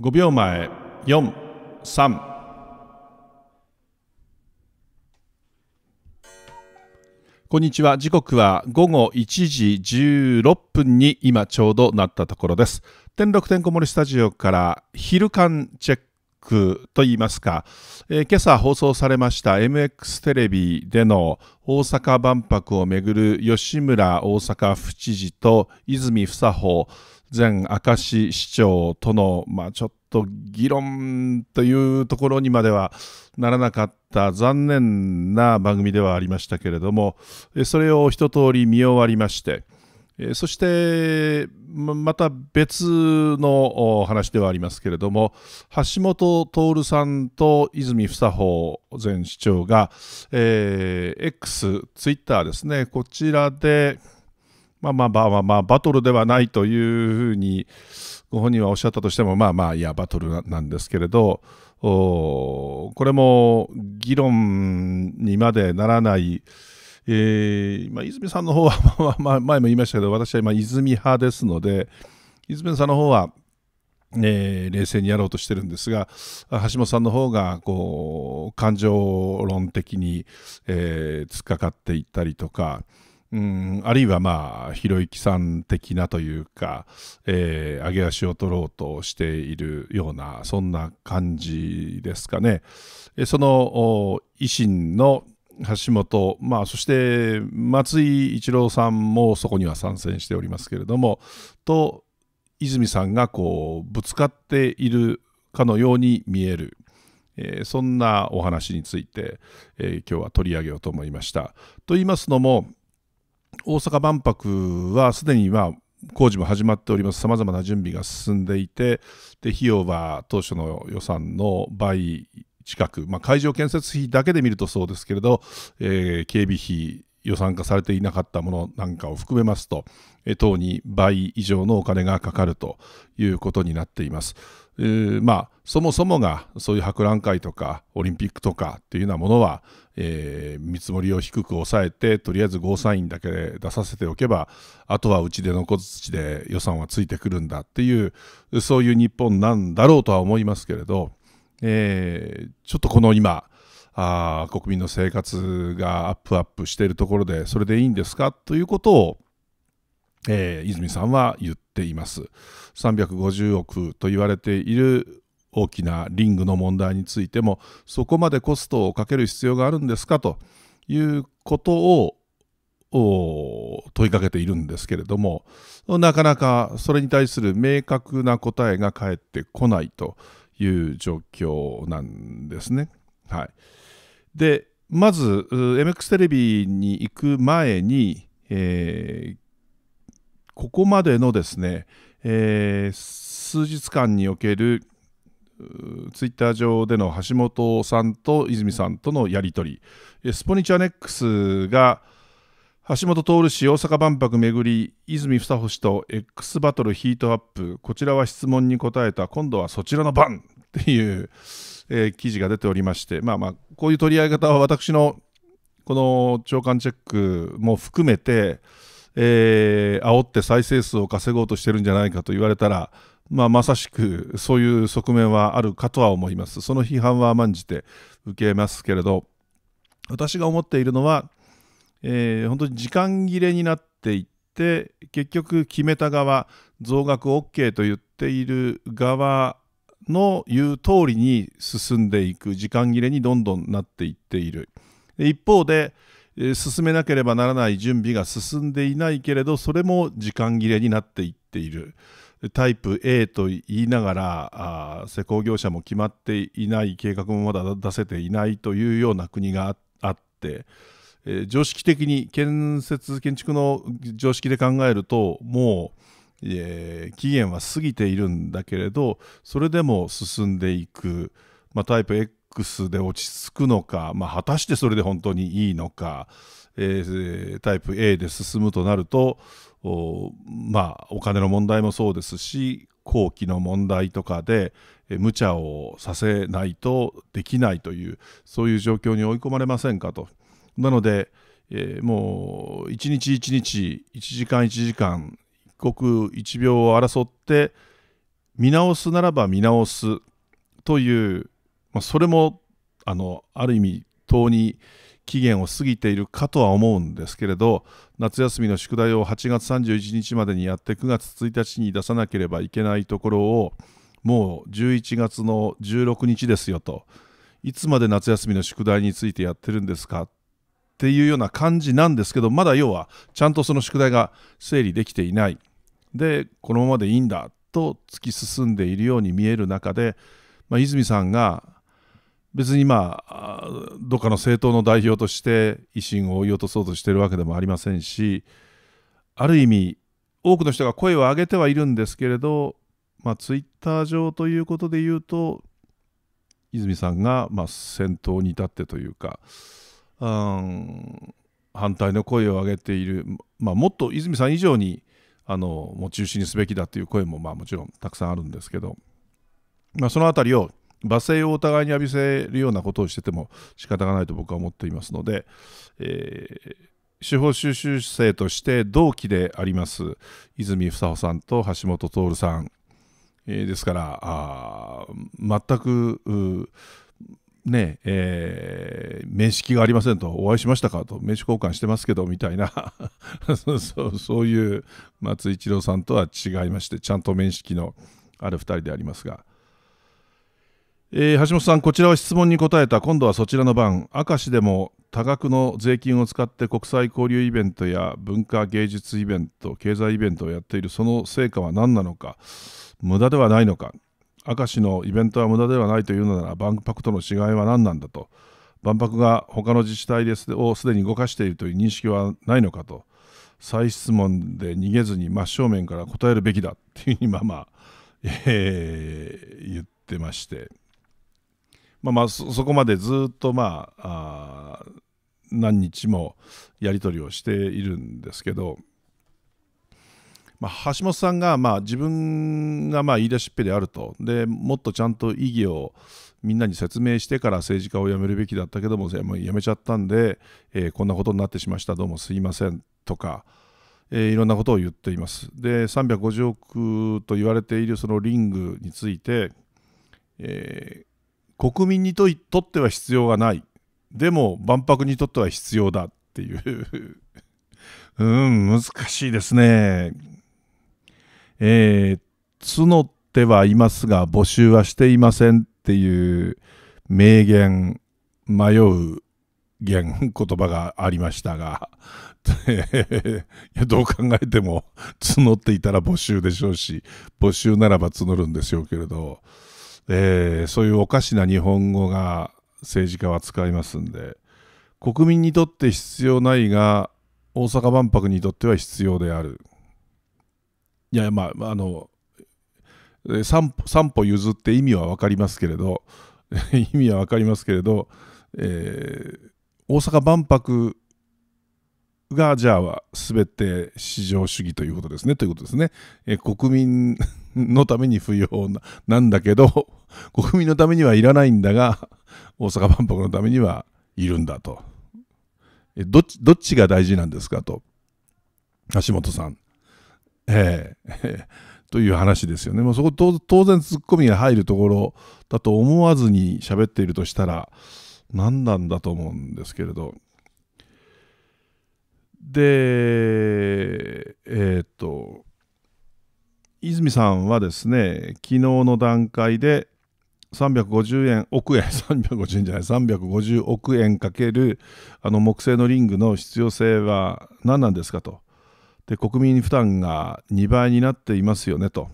5秒前43こんにちは時刻は午後1時16分に今ちょうどなったところです天禄天こ森スタジオから昼間チェックといいますか、えー、今朝放送されました MX テレビでの大阪万博をめぐる吉村大阪府知事と泉房穂前明石市長との、まあ、ちょっと議論というところにまではならなかった残念な番組ではありましたけれどもそれを一通り見終わりましてそしてまた別の話ではありますけれども橋本徹さんと泉房穂前市長が、えー、X、ツイッターですねこちらでまあまあまあまあ、まあ、バトルではないというふうにご本人はおっしゃったとしてもまあまあいやバトルなんですけれどこれも議論にまでならない、えーまあ、泉さんの方は 前も言いましたけど私は今泉派ですので泉さんの方はえー、冷静にやろうとしてるんですが橋本さんの方がこう感情論的に、えー、突っかかっていったりとか、うん、あるいはまあ、ひろゆきさん的なというか、えー、上げ足を取ろうとしているような、そんな感じですかね。えその維新の橋本、まあ、そして松井一郎さんもそこには参戦しておりますけれども、と泉さんがこうぶつかっているかのように見える。えそんなお話について、えー、今日は取り上げようと思いました。と言いますのも、大阪万博はすでにまあ工事も始まっております。さまざまな準備が進んでいて、で費用は当初の予算の倍近く、まあ、会場建設費だけで見るとそうですけれど、えー、警備費、予算化されていなかったものなんかを含めますと、えに倍以上のお金がかかるということになっています。えー、まあ、そもそもがそういう博覧会とかオリンピックとかっていうようなものは、えー、見積もりを低く抑えてとりあえずゴーサインだけで出させておけばあとはうちで残土で予算はついてくるんだっていうそういう日本なんだろうとは思いますけれど、えー、ちょっとこの今あ国民の生活がアップアップしているところでそれでいいんですかということを、えー、泉さんは言っています350億と言われている大きなリングの問題についてもそこまでコストをかける必要があるんですかということを問いかけているんですけれどもなかなかそれに対する明確な答えが返ってこないという状況なんですね。はい、でまず MX テレビに行く前に、えー、ここまでのですね、えー、数日間におけるツイッター上での橋本さんと泉さんとのやり取り、スポニチアネックスが橋本徹氏大阪万博巡り泉房穂氏と X バトルヒートアップこちらは質問に答えた今度はそちらの番っていう、えー、記事が出ておりましてまあまあこういう取り上げ方は私のこの長官チェックも含めて、えー、煽って再生数を稼ごうとしてるんじゃないかと言われたら、まあ、まさしくそういう側面はあるかとは思います。その批判は甘んじて受けますけれど、私が思っているのは、えー、本当に時間切れになっていって、結局決めた側、増額 OK と言っている側の言う通りに進んでいく時間切れにどんどんなっていっている一方で進めなければならない準備が進んでいないけれどそれも時間切れになっていっているタイプ A と言いながら施工業者も決まっていない計画もまだ出せていないというような国があって、えー、常識的に建設建築の常識で考えるともう期限は過ぎているんだけれどそれでも進んでいく、まあ、タイプ X で落ち着くのか、まあ、果たしてそれで本当にいいのか、えー、タイプ A で進むとなるとお,、まあ、お金の問題もそうですし後期の問題とかで、え無茶をさせないとできないというそういう状況に追い込まれませんかと。なので、えー、もう一日一日1時間1時間、刻一秒を争って見直すならば見直すという、まあ、それもあのある意味党に期限を過ぎているかとは思うんですけれど夏休みの宿題を8月31日までにやって9月1日に出さなければいけないところをもう11月の16日ですよといつまで夏休みの宿題についてやってるんですかっていうような感じなんですけどまだ要はちゃんとその宿題が整理できていないでこのままでいいんだと突き進んでいるように見える中で、まあ、泉さんが別にまあどっかの政党の代表として維新を追い落とそうとしているわけでもありませんしある意味多くの人が声を上げてはいるんですけれど、まあ、ツイッター上ということで言うと泉さんがまあ先頭に立ってというか、うん、反対の声を上げている、まあ、もっと泉さん以上にあの持ち主にすべきだという声もまあもちろんたくさんあるんですけど、まあ、その辺りを罵声をお互いに浴びせるようなことをしてても仕方がないと僕は思っていますので、えー、司法修習生として同期であります泉房穂さんと橋本徹さん、えー、ですから全くねえー、面識がありませんとお会いしましたかと名刺交換してますけどみたいな そうそういう松井一郎さんとは違いましてちゃんと面識のある2人でありますが、えー、橋本さんこちらは質問に答えた今度はそちらの番明石でも多額の税金を使って国際交流イベントや文化芸術イベント経済イベントをやっているその成果は何なのか無駄ではないのか明石のイベントは無駄ではないというのなら万博との違いは何なんだと万博が他の自治体ですをすでに動かしているという認識はないのかと再質問で逃げずに真正面から答えるべきだっていうふうにまあまあ、えー、言ってまして、まあ、まあそこまでずっとまあ何日もやり取りをしているんですけどまあ、橋本さんがまあ自分がまあ言い出しっぺであるとでもっとちゃんと意義をみんなに説明してから政治家を辞めるべきだったけども辞めちゃったんで、えー、こんなことになってしましたどうもすいませんとか、えー、いろんなことを言っています。で350億と言われているそのリングについて、えー、国民にとっては必要がないでも万博にとっては必要だっていう うん難しいですね。えー、募ってはいますが募集はしていませんっていう名言、迷う言、言葉がありましたが、い やどう考えても募っていたら募集でしょうし、募集ならば募るんでしょうけれど、えー、そういうおかしな日本語が政治家は使いますんで、国民にとって必要ないが、大阪万博にとっては必要である。いやまああの3歩 ,3 歩譲って意味は分かりますけれど 意味は分かりますけれど、えー、大阪万博がじゃあ全て至上主義ということですねということですね、えー、国民のために不要ななんだけど 国民のためにはいらないんだが大阪万博のためにはいるんだと、えー、どっちどっちが大事なんですかと橋本さんええ という話ですよね。まあ、そこ当然ツッコミが入るところだと思わずに喋っているとしたら何なんだと思うんですけれど。で、えー、っと、泉さんはですね、昨日の段階で350円、億円、350 円じゃない、350億円かけるあの木製のリングの必要性は何なんですかと。で国民負担が2倍になっていますよねと、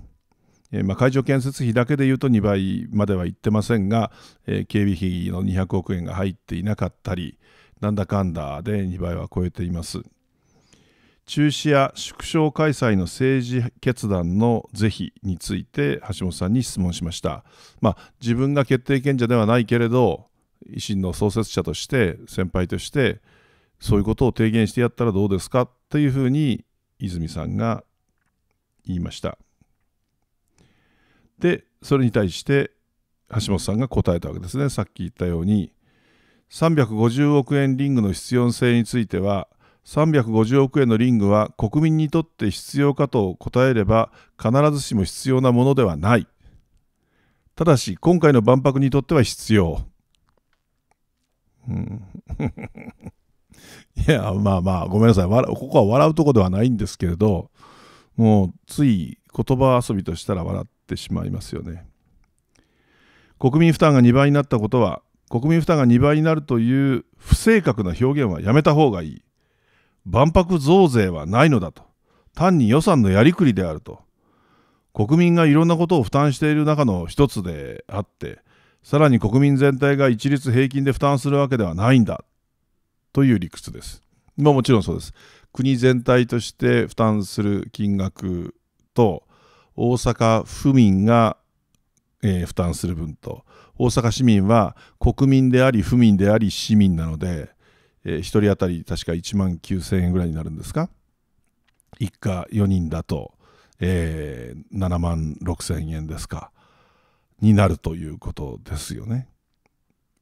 えー、まあ、会場建設費だけでいうと2倍まではいってませんが、えー、警備費の200億円が入っていなかったりなんだかんだで2倍は超えています中止や縮小開催の政治決断の是非について橋本さんに質問しました、まあ、自分が決定権者ではないけれど維新の創設者として先輩としてそういうことを提言してやったらどうですかというふうに泉さんが言いました。で、それに対して橋本さんが答えたわけですね。さっき言ったように、350億円リングの必要性については、350億円のリングは国民にとって必要かと答えれば必ずしも必要なものではない。ただし、今回の万博にとっては必要。うんいや、まあまあ、ごめんなさい。ここは笑うとこではないんですけれど、もうつい言葉遊びとしたら笑ってしまいますよね。国民負担が2倍になったことは、国民負担が2倍になるという不正確な表現はやめた方がいい。万博増税はないのだと。単に予算のやりくりであると。国民がいろんなことを負担している中の一つであって、さらに国民全体が一律平均で負担するわけではないんだという理屈です。まあ、もちろんそうです。国全体として負担する金額と大阪府民が、えー、負担する分と大阪市民は国民であり府民であり市民なので、えー、1人当たり確か1万9000円ぐらいになるんですか一家4人だと、えー、7万6000円ですかになるということですよね。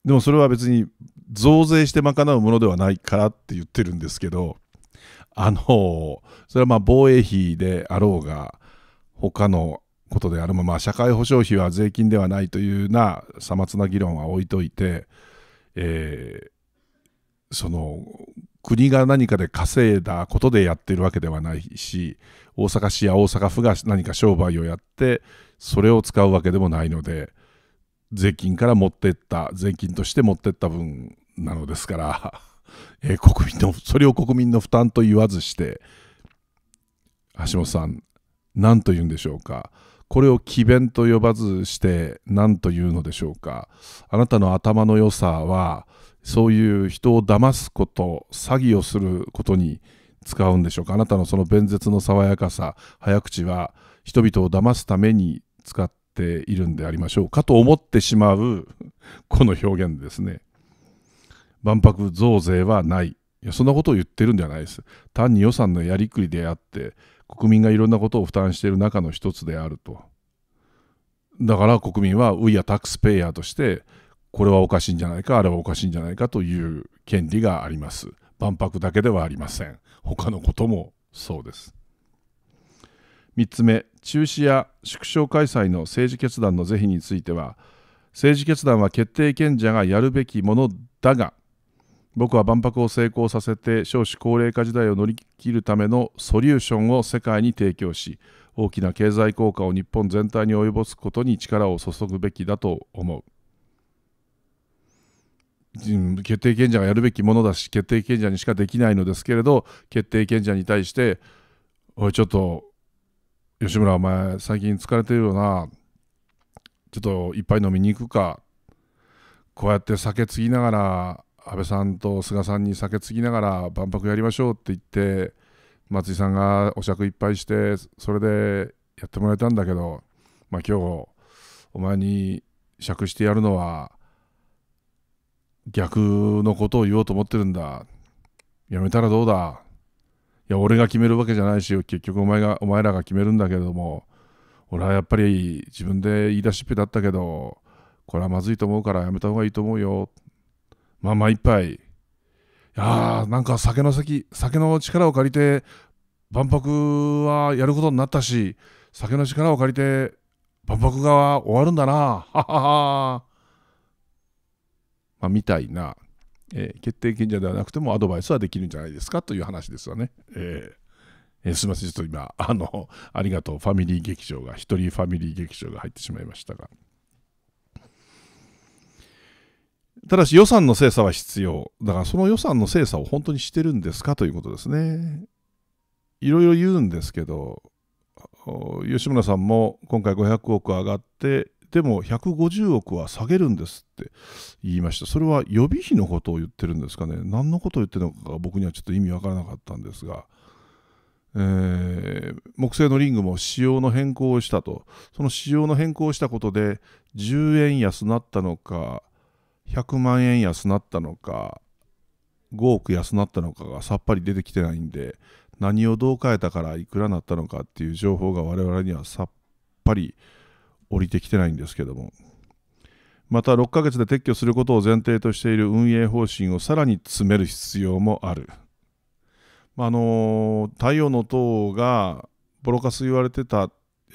でもそれは別に増税して賄うものではないからって言ってるんですけど、あの、それはまあ防衛費であろうが、他のことであるも、まあ社会保障費は税金ではないというような、さまつな議論は置いといて、えー、その、国が何かで稼いだことでやってるわけではないし、大阪市や大阪府が何か商売をやって、それを使うわけでもないので、税金から持ってった税金として持ってった分なのですから、えー、国民のそれを国民の負担と言わずして橋本さん何と言うんでしょうかこれを詭弁と呼ばずして何と言うのでしょうかあなたの頭の良さはそういう人を騙すこと詐欺をすることに使うんでしょうかあなたのその弁舌の爽やかさ早口は人々を騙すために使ってているんでありましょうかと思ってしまう この表現ですね。万博増税はない。いやそんなことを言ってるんじゃないです。単に予算のやりくりであって国民がいろんなことを負担している中の一つであると。だから国民はウィア・タックスペイヤーとしてこれはおかしいんじゃないかあれはおかしいんじゃないかという権利があります。万博だけではありません。他のこともそうです。3つ目中止や縮小開催の政治決断の是非については政治決断は決定権者がやるべきものだが僕は万博を成功させて少子高齢化時代を乗り切るためのソリューションを世界に提供し大きな経済効果を日本全体に及ぼすことに力を注ぐべきだと思う決定権者がやるべきものだし決定権者にしかできないのですけれど決定権者に対して「おいちょっと吉村お前最近疲れてるよなちょっと一杯飲みに行くかこうやって酒継ぎながら安倍さんと菅さんに酒継ぎながら万博やりましょうって言って松井さんがお酌いっぱいしてそれでやってもらえたんだけどまあ今日お前に酌してやるのは逆のことを言おうと思ってるんだやめたらどうだや俺が決めるわけじゃないし結局お前がお前らが決めるんだけれども俺はやっぱり自分で言い出しっぺだったけどこれはまずいと思うからやめた方がいいと思うよまあまあいっぱいやーなんか酒の席酒の力を借りて万博はやることになったし酒の力を借りて万博が終わるんだなはははまあみたいなえー、決定権者ではなくてもアドバイスはできるんじゃないですかという話ですよね。えー、えすみません、ちょっと今、あの、ありがとう、ファミリー劇場が、一人ファミリー劇場が入ってしまいましたが。ただし予算の精査は必要。だからその予算の精査を本当にしてるんですかということですね。いろいろ言うんですけど、吉村さんも今回500億上がってでも150億は下げるんですって言いました。それは予備費のことを言ってるんですかね。何のことを言ってるのかが僕にはちょっと意味わからなかったんですが、えー、木製のリングも仕様の変更をしたと。その仕様の変更をしたことで10円安なったのか、100万円安なったのか、5億安なったのかがさっぱり出てきてないんで、何をどう変えたからいくらなったのかっていう情報が我々にはさっぱり降りてきてないんですけどもまた6ヶ月で撤去することを前提としている運営方針をさらに詰める必要もある、まあの太陽の塔がボロカス言われてた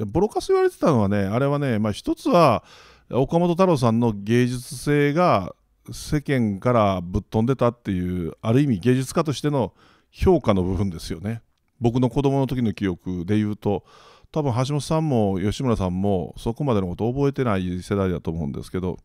ボロカス言われてたのはねあれはね、まあ、一つは岡本太郎さんの芸術性が世間からぶっ飛んでたっていうある意味芸術家としての評価の部分ですよね僕の子供の時の記憶で言うと多分橋本さんも吉村さんもそこまでのことを覚えてない世代だと思うんですけど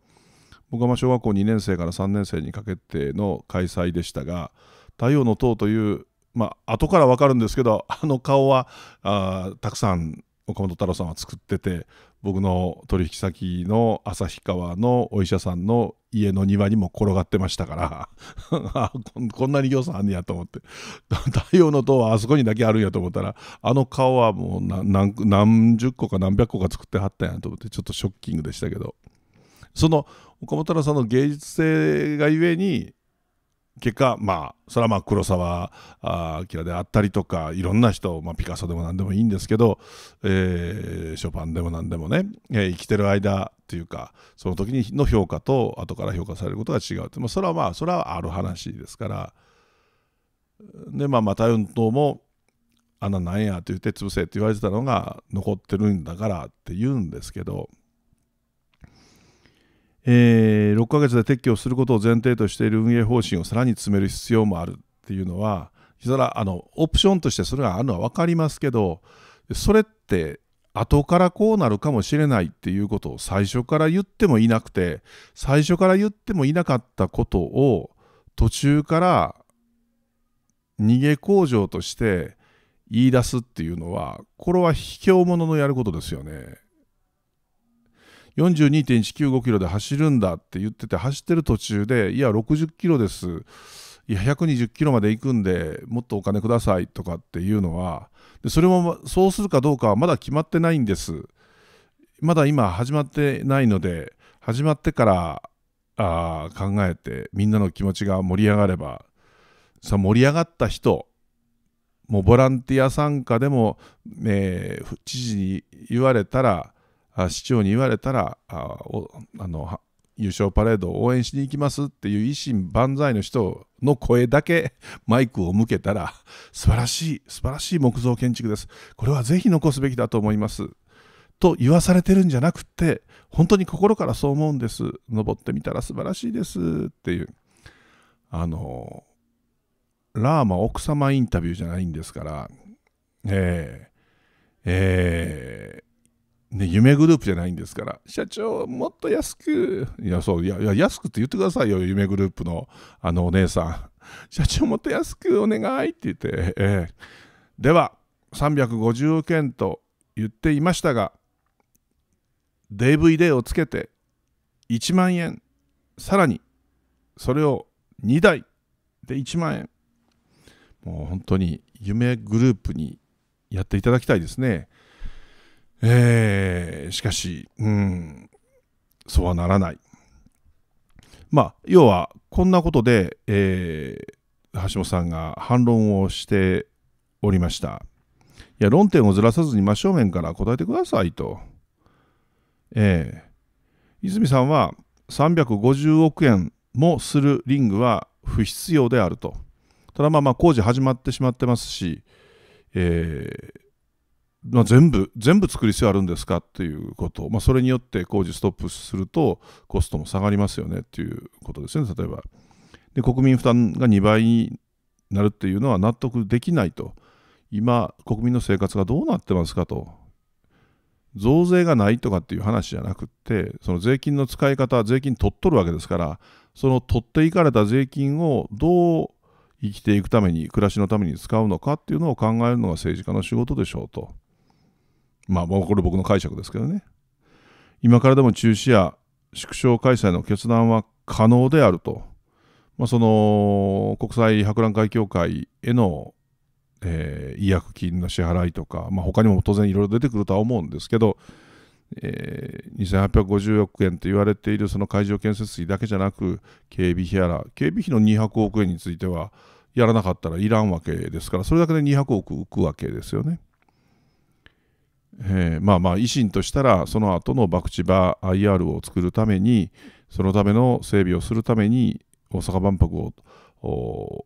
僕はま小学校2年生から3年生にかけての開催でしたが「太陽の塔」というまあ後から分かるんですけどあの顔はあたくさん岡本太郎さんは作ってて僕の取引先の旭川のお医者さんの家の庭にも転がってましたから こんなに行さあんねやと思って太陽の塔はあそこにだけあるんやと思ったらあの顔はもう何十個か何百個か作ってはったんやと思ってちょっとショッキングでしたけどその岡本太郎さんの芸術性がゆえに結果、まあ、それはまあ黒澤明であったりとかいろんな人、まあ、ピカソでも何でもいいんですけど、えー、ショパンでも何でもね、えー、生きてる間というかその時の評価と後から評価されることが違うって、まあ、それはまあそれはある話ですからで、まあ、マタヨンも「あんななんや」と言って潰せって言われてたのが残ってるんだからって言うんですけど。えー、6ヶ月で撤去をすることを前提としている運営方針をさらに進める必要もあるっていうのはそれあのオプションとしてそれがあるのは分かりますけどそれって後からこうなるかもしれないっていうことを最初から言ってもいなくて最初から言ってもいなかったことを途中から逃げ工場として言い出すっていうのはこれは卑怯者のやることですよね。42.195キロで走るんだって言ってて走ってる途中でいや60キロですいや120キロまで行くんでもっとお金くださいとかっていうのはでそれもそうするかどうかはまだ決まってないんですまだ今始まってないので始まってからあ考えてみんなの気持ちが盛り上がればさ盛り上がった人もうボランティア参加でも、えー、知事に言われたら市長に言われたらああの優勝パレードを応援しに行きますっていう維新万歳の人の声だけ マイクを向けたら素晴らしい素晴らしい木造建築ですこれはぜひ残すべきだと思いますと言わされてるんじゃなくて本当に心からそう思うんです登ってみたら素晴らしいですっていうあのラーマ奥様インタビューじゃないんですからえー、えーね、夢グループじゃないんですから、社長、もっと安く、いや、そう、いや、いや安くって言ってくださいよ、夢グループの、あの、お姉さん。社長、もっと安くお願いって言って、ええでは、350億円と言っていましたが、DVD をつけて、1万円、さらに、それを2台で1万円。もう本当に夢グループにやっていただきたいですね。えー、しかし、うん、そうはならない。まあ、要は、こんなことで、えー、橋本さんが反論をしておりました。いや、論点をずらさずに真正面から答えてくださいと。えー、泉さんは、350億円もするリングは不必要であると。ただまあま工事始まってしまってますし、えー、まあ、全部全部作る必要あるんですかっていうこと、まあ、それによって工事ストップするとコストも下がりますよねっていうことですね例えばで国民負担が2倍になるっていうのは納得できないと今国民の生活がどうなってますかと増税がないとかっていう話じゃなくってその税金の使い方税金取っとるわけですからその取っていかれた税金をどう生きていくために暮らしのために使うのかっていうのを考えるのが政治家の仕事でしょうと。まあ、これ僕の解釈ですけどね。今からでも中止や縮小開催の決断は可能であると、まあ、その国際博覧会協会への、えー、違約金の支払いとか、まあ、他にも当然いろいろ出てくるとは思うんですけど、えー、2850億円と言われているその会場建設費だけじゃなく警備費やら警備費の200億円についてはやらなかったらいらんわけですからそれだけで200億浮くわけですよね。えー、まあまあ維新としたらその後の博打場 IR を作るためにそのための整備をするために大阪万博を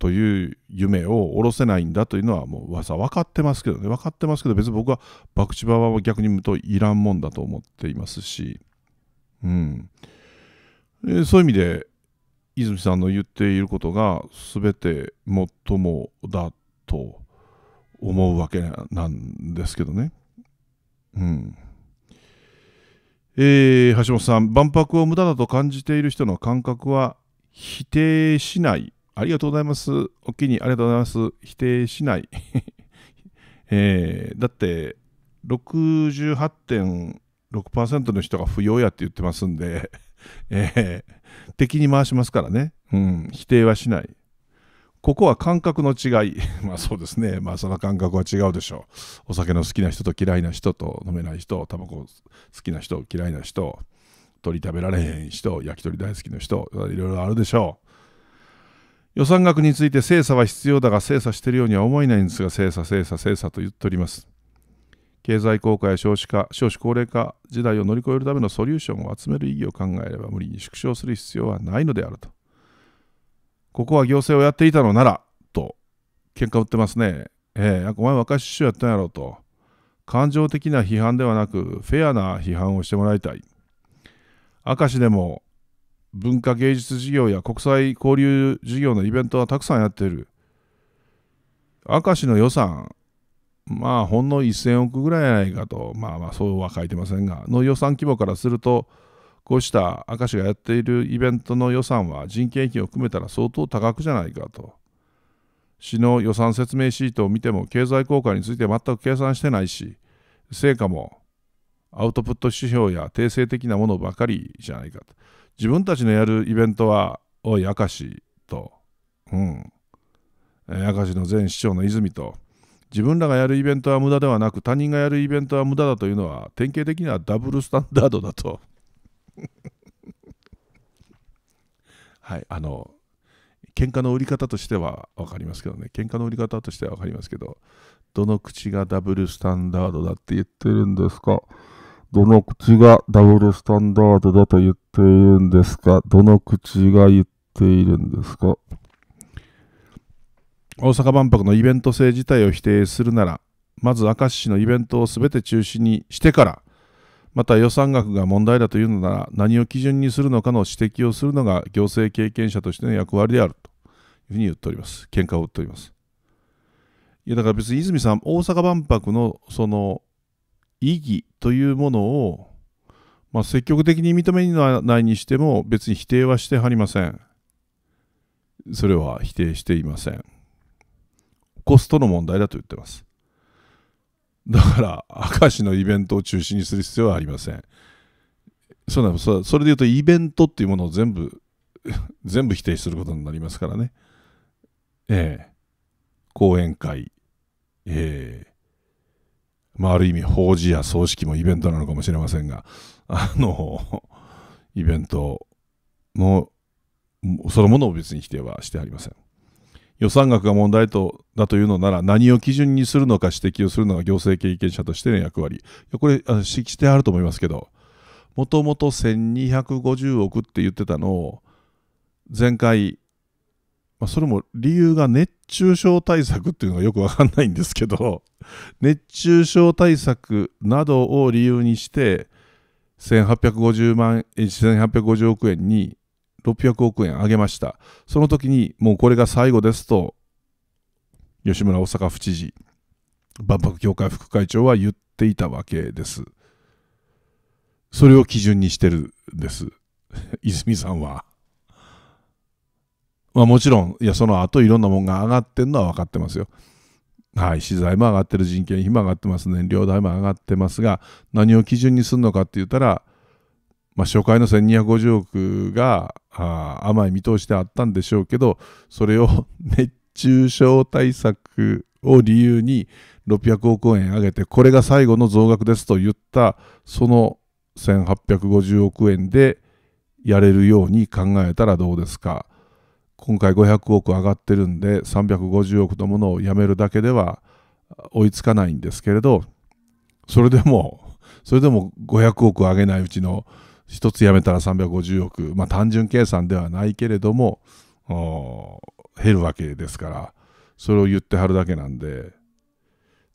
という夢を下ろせないんだというのはもうわ分かってますけどね分かってますけど別に僕は博打場は逆に言うといらんもんだと思っていますし、うん、でそういう意味で泉さんの言っていることが全て最もだと思うわけなんですけどね。うん。えー、橋本さん、万博を無駄だと感じている人の感覚は否定しない。ありがとうございます。おきにありがとうございます。否定しない。えー、だって、68.6%の人が不要やって言ってますんで、えー、敵に回しますからね。うん、否定はしない。ここは感覚の違い まあそうですねまあその感覚は違うでしょうお酒の好きな人と嫌いな人と飲めない人タバコ好きな人嫌いな人鳥食べられへん人焼き鳥大好きな人いろいろあるでしょう予算額について精査は必要だが精査しているようには思えないんですが精査精査精査と言っております経済効果や少子化少子高齢化時代を乗り越えるためのソリューションを集める意義を考えれば無理に縮小する必要はないのであるとここは行政をやっていたのなら、と、喧嘩売ってますね。えー、お前若い師匠やったんやろと。感情的な批判ではなく、フェアな批判をしてもらいたい。明石でも、文化芸術事業や国際交流事業のイベントはたくさんやってる。明石の予算、まあほんの1000億ぐらいやないかと、まあまあそうは書いてませんが、の予算規模からすると、こうした明石がやっているイベントの予算は人件費を含めたら相当多額じゃないかと。市の予算説明シートを見ても経済効果について全く計算してないし、成果もアウトプット指標や定性的なものばかりじゃないかと。自分たちのやるイベントは、おい、明石と、うん、明石の前市長の泉と、自分らがやるイベントは無駄ではなく、他人がやるイベントは無駄だというのは、典型的なダブルスタンダードだと。はいあの喧嘩の売り方としては分かりますけどね喧嘩の売り方としては分かりますけどどの口がダブルスタンダードだって言ってるんですかどの口がダブルスタンダードだと言っているんですかどの口が言っているんですか大阪万博のイベント性自体を否定するならまず明石市のイベントを全て中止にしてからまた予算額が問題だというのなら何を基準にするのかの指摘をするのが行政経験者としての役割であるというふうに言っております。喧嘩を売っております。いやだから別に泉さん、大阪万博のその意義というものを、まあ、積極的に認めないにしても別に否定はしてはりません。それは否定していません。コストの問題だと言ってます。だから明石のイベントを中止にする必要はありませんそうなのそれで言うとイベントっていうものを全部 全部否定することになりますからねええ講演会ええまあ、ある意味法事や葬式もイベントなのかもしれませんがあのイベントのそのものを別に否定はしてありません予算額が問題とだというのなら何を基準にするのか指摘をするのが行政経験者としての役割これ指摘してあると思いますけどもともと1250億って言ってたのを前回、まあ、それも理由が熱中症対策っていうのがよくわかんないんですけど 熱中症対策などを理由にして1850万1850億円に600億円上げました。その時に、もうこれが最後ですと、吉村大阪府知事、万博協会副会長は言っていたわけです。それを基準にしてるんです。泉さんは。まあもちろん、いや、その後いろんなもんが上がってるのは分かってますよ。はい、資材も上がってる、人件費も上がってます、燃料代も上がってますが、何を基準にするのかって言ったら、まあ、初回の1250億が甘い見通しであったんでしょうけどそれを 熱中症対策を理由に600億円上げてこれが最後の増額ですと言ったその1850億円でやれるように考えたらどうですか今回500億上がってるんで350億のものをやめるだけでは追いつかないんですけれどそれでもそれでも500億上げないうちの1つやめたら350億、まあ、単純計算ではないけれども減るわけですからそれを言ってはるだけなんで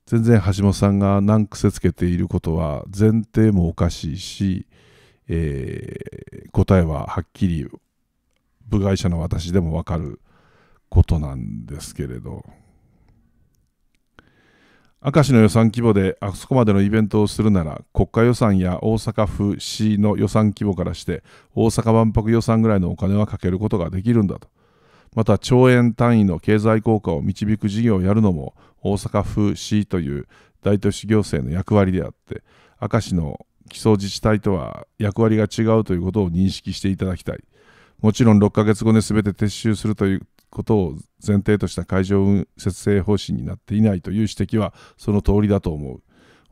全然橋本さんが難癖つけていることは前提もおかしいし、えー、答えははっきり部外者の私でも分かることなんですけれど。明石の予算規模であそこまでのイベントをするなら国家予算や大阪府市の予算規模からして大阪万博予算ぐらいのお金はかけることができるんだとまた兆円単位の経済効果を導く事業をやるのも大阪府市という大都市行政の役割であって明石の基礎自治体とは役割が違うということを認識していただきたいもちろん6ヶ月後に全て撤収するということを前提とした会場設制方針になっていないという指摘はその通りだと思う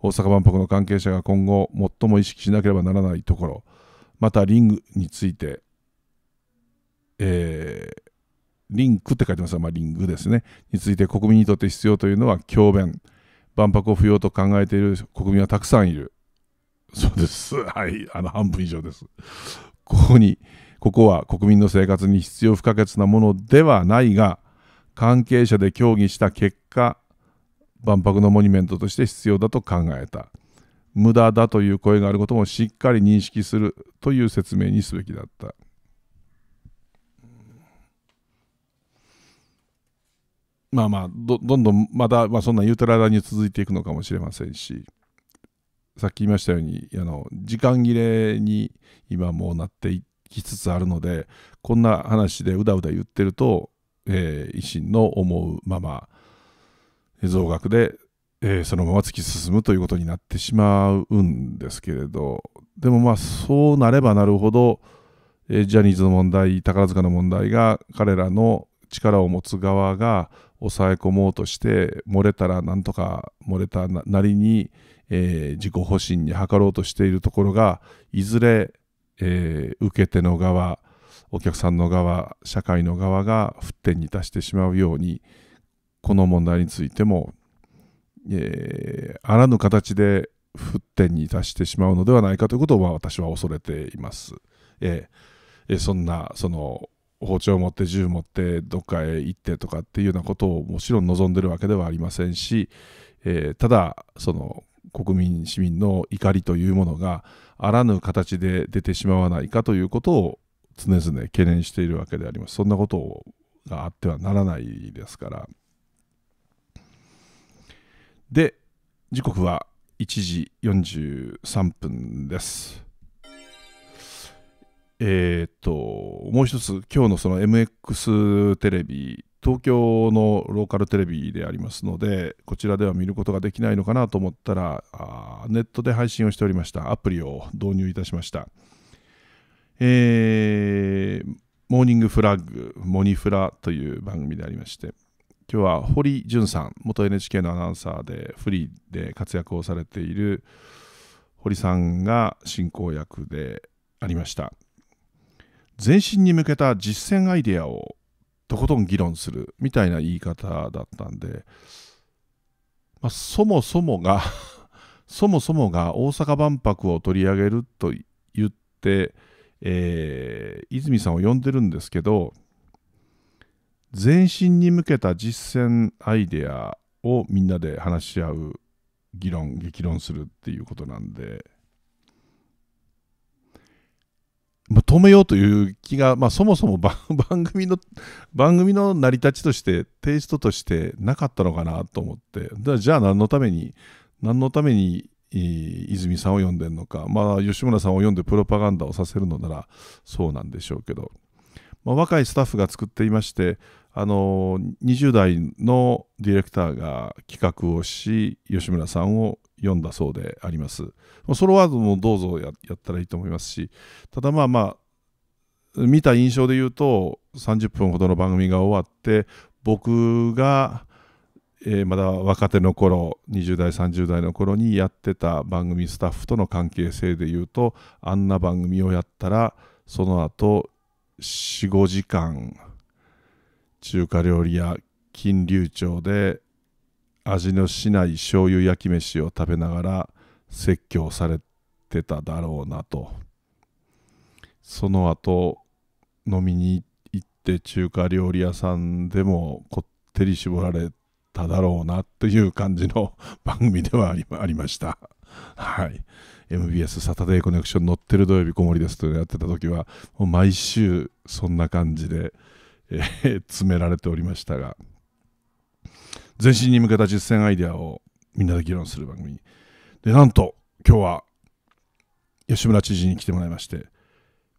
大阪万博の関係者が今後最も意識しなければならないところまたリングについて、えー、リンクって書いてますが、まあ、リングですねについて国民にとって必要というのは教弁万博を不要と考えている国民はたくさんいるそうですはいあの半分以上ですここにここは国民の生活に必要不可欠なものではないが関係者で協議した結果万博のモニュメントとして必要だと考えた無駄だという声があることもしっかり認識するという説明にすべきだったまあまあどんどんまだ、まあ、そんな言うてる間に続いていくのかもしれませんしさっき言いましたようにあの時間切れに今もうなっていってきつつあるのでこんな話でうだうだ言ってると、えー、維新の思うまま増額で、えー、そのまま突き進むということになってしまうんですけれどでもまあそうなればなるほど、えー、ジャニーズの問題宝塚の問題が彼らの力を持つ側が抑え込もうとして漏れたらなんとか漏れたなりに、えー、自己保身に図ろうとしているところがいずれえー、受け手の側お客さんの側社会の側が沸点に達してしまうようにこの問題についても、えー、あらぬ形で沸点に達してしまうのではないかということを、まあ、私は恐れています。ええー、そんなその包丁を持って銃を持ってどっかへ行ってとかっていうようなことをもちろん望んでるわけではありませんし、えー、ただその国民市民の怒りというものがあらぬ形で出てしまわないかということを常々懸念しているわけであります。そんなことがあってはならないですから。で、時刻は1時43分です。えー、っと、もう一つ、今日のその MX テレビ東京のローカルテレビでありますのでこちらでは見ることができないのかなと思ったらネットで配信をしておりましたアプリを導入いたしました、えー、モーニングフラッグモニフラという番組でありまして今日は堀潤さん元 NHK のアナウンサーでフリーで活躍をされている堀さんが進行役でありました前進に向けた実践アイデアをとことん議論するみたいな言い方だったんで、まあ、そもそもが そもそもが大阪万博を取り上げると言って、えー、泉さんを呼んでるんですけど前進に向けた実践アイデアをみんなで話し合う議論激論するっていうことなんで。止めようという気が、まあ、そもそも 番組の番組の成り立ちとしてテイストとしてなかったのかなと思ってじゃあ何のために何のために泉さんを読んでるのか、まあ、吉村さんを読んでプロパガンダをさせるのならそうなんでしょうけど、まあ、若いスタッフが作っていましてあの20代のディレクターが企画をし吉村さんを読んだそうであります。ソロワードもどうぞやったらいいと思いますしただまあまあ見た印象で言うと30分ほどの番組が終わって僕が、えー、まだ若手の頃20代30代の頃にやってた番組スタッフとの関係性で言うとあんな番組をやったらその後45時間中華料理屋金龍町で味のしない醤油焼き飯を食べながら説教されてただろうなとその後飲みに行って中華料理屋さんでもこってり絞られただろうなという感じの番組ではあり ました。はい、MBS サタデーコネクション乗ってる土曜日こもりですとやってた時はもう毎週そんな感じで、えー、詰められておりましたが前進に向けた実践アイデアをみんなで議論する番組でなんと今日は吉村知事に来てもらいまして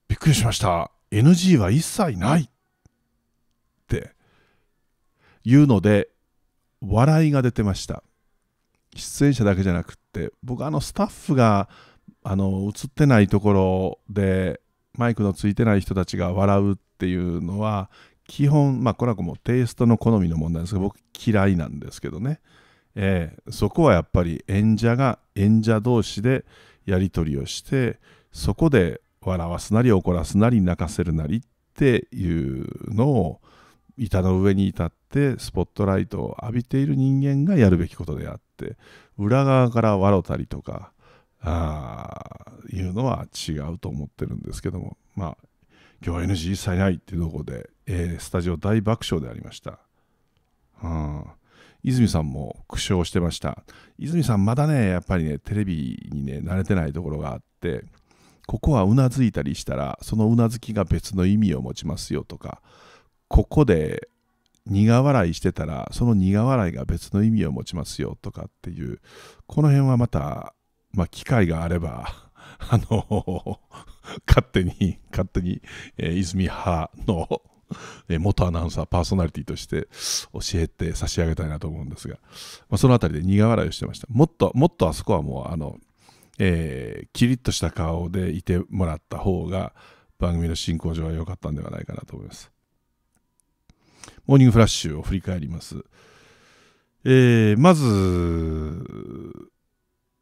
びっくりしました NG は一切ないっていうので笑いが出てました出演者だけじゃなくって僕あのスタッフがあの映ってないところでマイクのついてない人たちが笑うっていうのは基本、まあ、これはもうテイストの好みの問題ですが僕嫌いなんですけどね。えー、そこはやっぱり演者が演者同士でやり取りをして、そこで笑わすなり怒らすなり泣かせるなりっていうのを板の上に至ってスポットライトを浴びている人間がやるべきことであって裏側から笑たりとかあいうのは違うと思ってるんですけどもまあ今日は NG 一切ないっていうとこでえー、スタジオ大爆笑でありました。うん、泉さんも苦笑してました。泉さんまだね、やっぱりね、テレビにね、慣れてないところがあって、ここはうなずいたりしたら、そのうなずきが別の意味を持ちますよとか、ここで苦笑いしてたら、その苦笑いが別の意味を持ちますよとかっていう、この辺はまた、まあ、機会があれば、あの勝手に、勝手に、えー、泉派のえー、元アナウンサー、パーソナリティとして教えて差し上げたいなと思うんですが、まあ、その辺りで苦笑いをしてました。もっと、もっとあそこはもう、あの、えー、キリッとした顔でいてもらった方が、番組の進行上は良かったんではないかなと思います。モーニングフラッシュを振り返ります。えー、まず、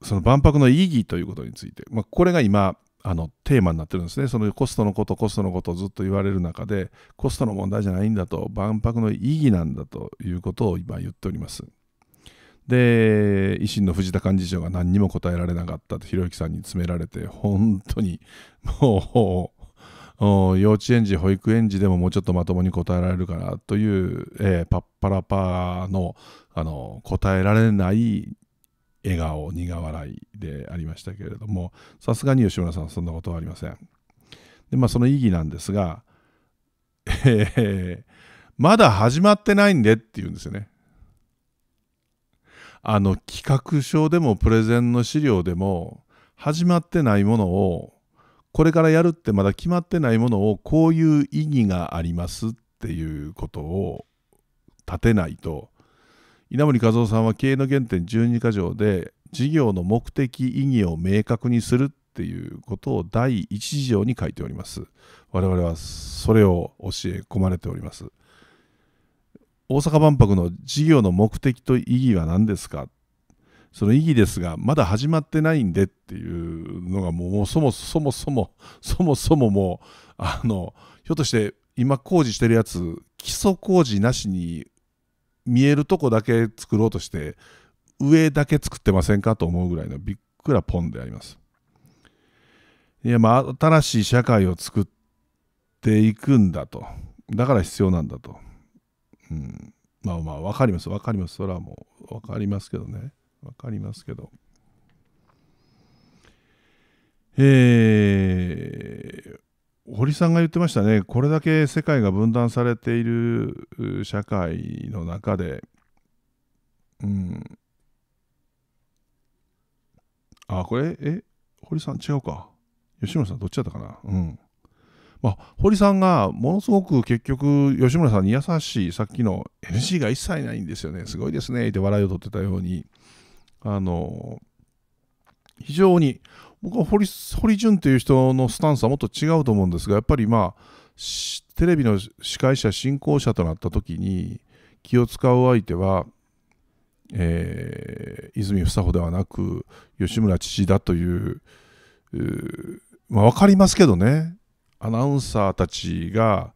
その万博の意義ということについて、まあ、これが今、あのテーマになってるんですねそのコストのことコストのことをずっと言われる中でコストの問題じゃないんだと万博の意義なんだということを今言っておりますで維新の藤田幹事長が何にも答えられなかったとひろゆきさんに詰められて本当にもう幼稚園児保育園児でももうちょっとまともに答えられるかなという、えー、パッパラパーのあの答えられない笑顔苦笑いでありましたけれどもさすがに吉村さんそんなことはありませんでまあその意義なんですが、えー、まだ始まってないんでって言うんですよねあの企画書でもプレゼンの資料でも始まってないものをこれからやるってまだ決まってないものをこういう意義がありますっていうことを立てないと稲森和夫さんは経営の原点12か条で事業の目的意義を明確にするっていうことを第1条に書いております我々はそれを教え込まれております大阪万博の事業の目的と意義は何ですかその意義ですがまだ始まってないんでっていうのがもうそもそもそもそもそももうあのひょっとして今工事してるやつ基礎工事なしに見えるとこだけ作ろうとして上だけ作ってませんかと思うぐらいのびっくらポンであります。いやまあ新しい社会を作っていくんだとだから必要なんだと、うん、まあまあ分かります分かりますそれはもう分かりますけどね分かりますけどえー、堀さんが言ってましたね、これだけ世界が分断されている社会の中で、うん、あ、これ、え、堀さん違うか。吉村さん、どっちだったかな。うん。まあ、堀さんがものすごく結局、吉村さんに優しい、さっきの MC が一切ないんですよね、すごいですねって笑いを取ってたように、あの、非常に僕は堀堀潤っていう人のスタンスはもっと違うと思うんですがやっぱりまあテレビの司会者進行者となった時に気を使う相手は、えー、泉房穂ではなく吉村父だというまあ、分かりますけどねアナウンサーたちが、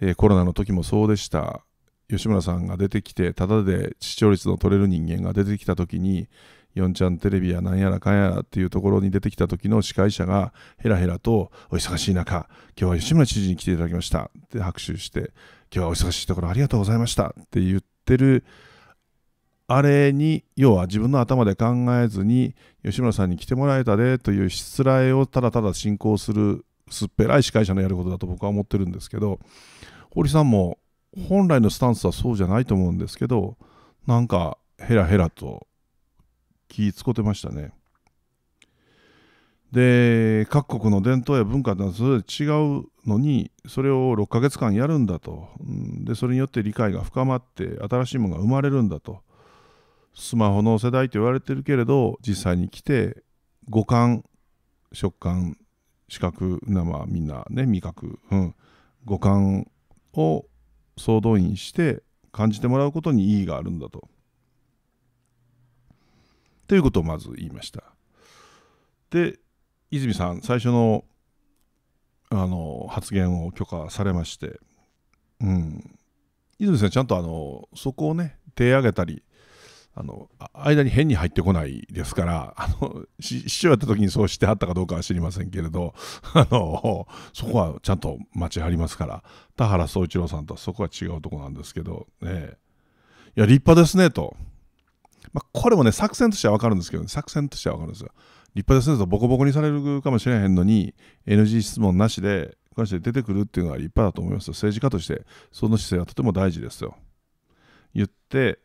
えー、コロナの時もそうでした吉村さんが出てきてただで視聴率の取れる人間が出てきた時に4ちゃんテレビやなんやらかんやらっていうところに出てきた時の司会者がヘラヘラとお忙しい中今日は吉村知事に来ていただきましたって拍手して今日はお忙しいところありがとうございましたって言ってるあれに要は自分の頭で考えずに吉村さんに来てもらえたでというしつらえをただただ進行するすっぺらい司会者のやることだと僕は思ってるんですけど堀さんも本来のスタンスはそうじゃないと思うんですけどなんかヘラヘラと気使ってましたね。で各国の伝統や文化とはそれぞれ違うのにそれを6ヶ月間やるんだとでそれによって理解が深まって新しいものが生まれるんだとスマホの世代と言われてるけれど実際に来て五感食感視覚生みんなね味覚、うん、五感を総動員して感じてもらうことに意義があるんだとということをまず言いました。で泉さん最初のあの発言を許可されまして、うん、泉さんちゃんとあのそこをね手上げたりあの間に変に入ってこないですからあの師匠やった時にそうしてはったかどうかは知りませんけれどあのそこはちゃんと待ち張りますから田原総一郎さんとはそこは違うとこなんですけど、ね、いや立派ですねとまあ、これもね、作戦としては分かるんですけど、ね、作戦としては分かるんですよ。立派ですねとボコボコにされるかもしれへんのに、NG 質問なしで、うして出てくるっていうのは立派だと思いますよ。政治家として、その姿勢はとても大事ですよ。言って、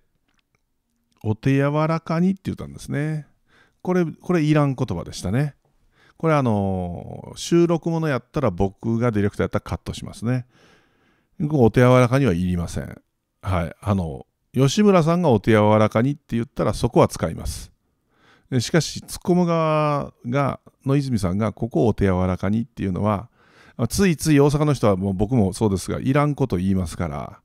お手柔らかにって言ったんですね。これ、これ、いらん言葉でしたね。これ、あのー、収録ものやったら僕がディレクターやったらカットしますね。お手柔らかにはいりません。はい。あの、吉村さんがお手柔らかにって言ったらそこは使います。しかし、突っ込む側が、の泉さんが、ここをお手柔らかにっていうのは、ついつい大阪の人はもう僕もそうですが、いらんこと言いますから、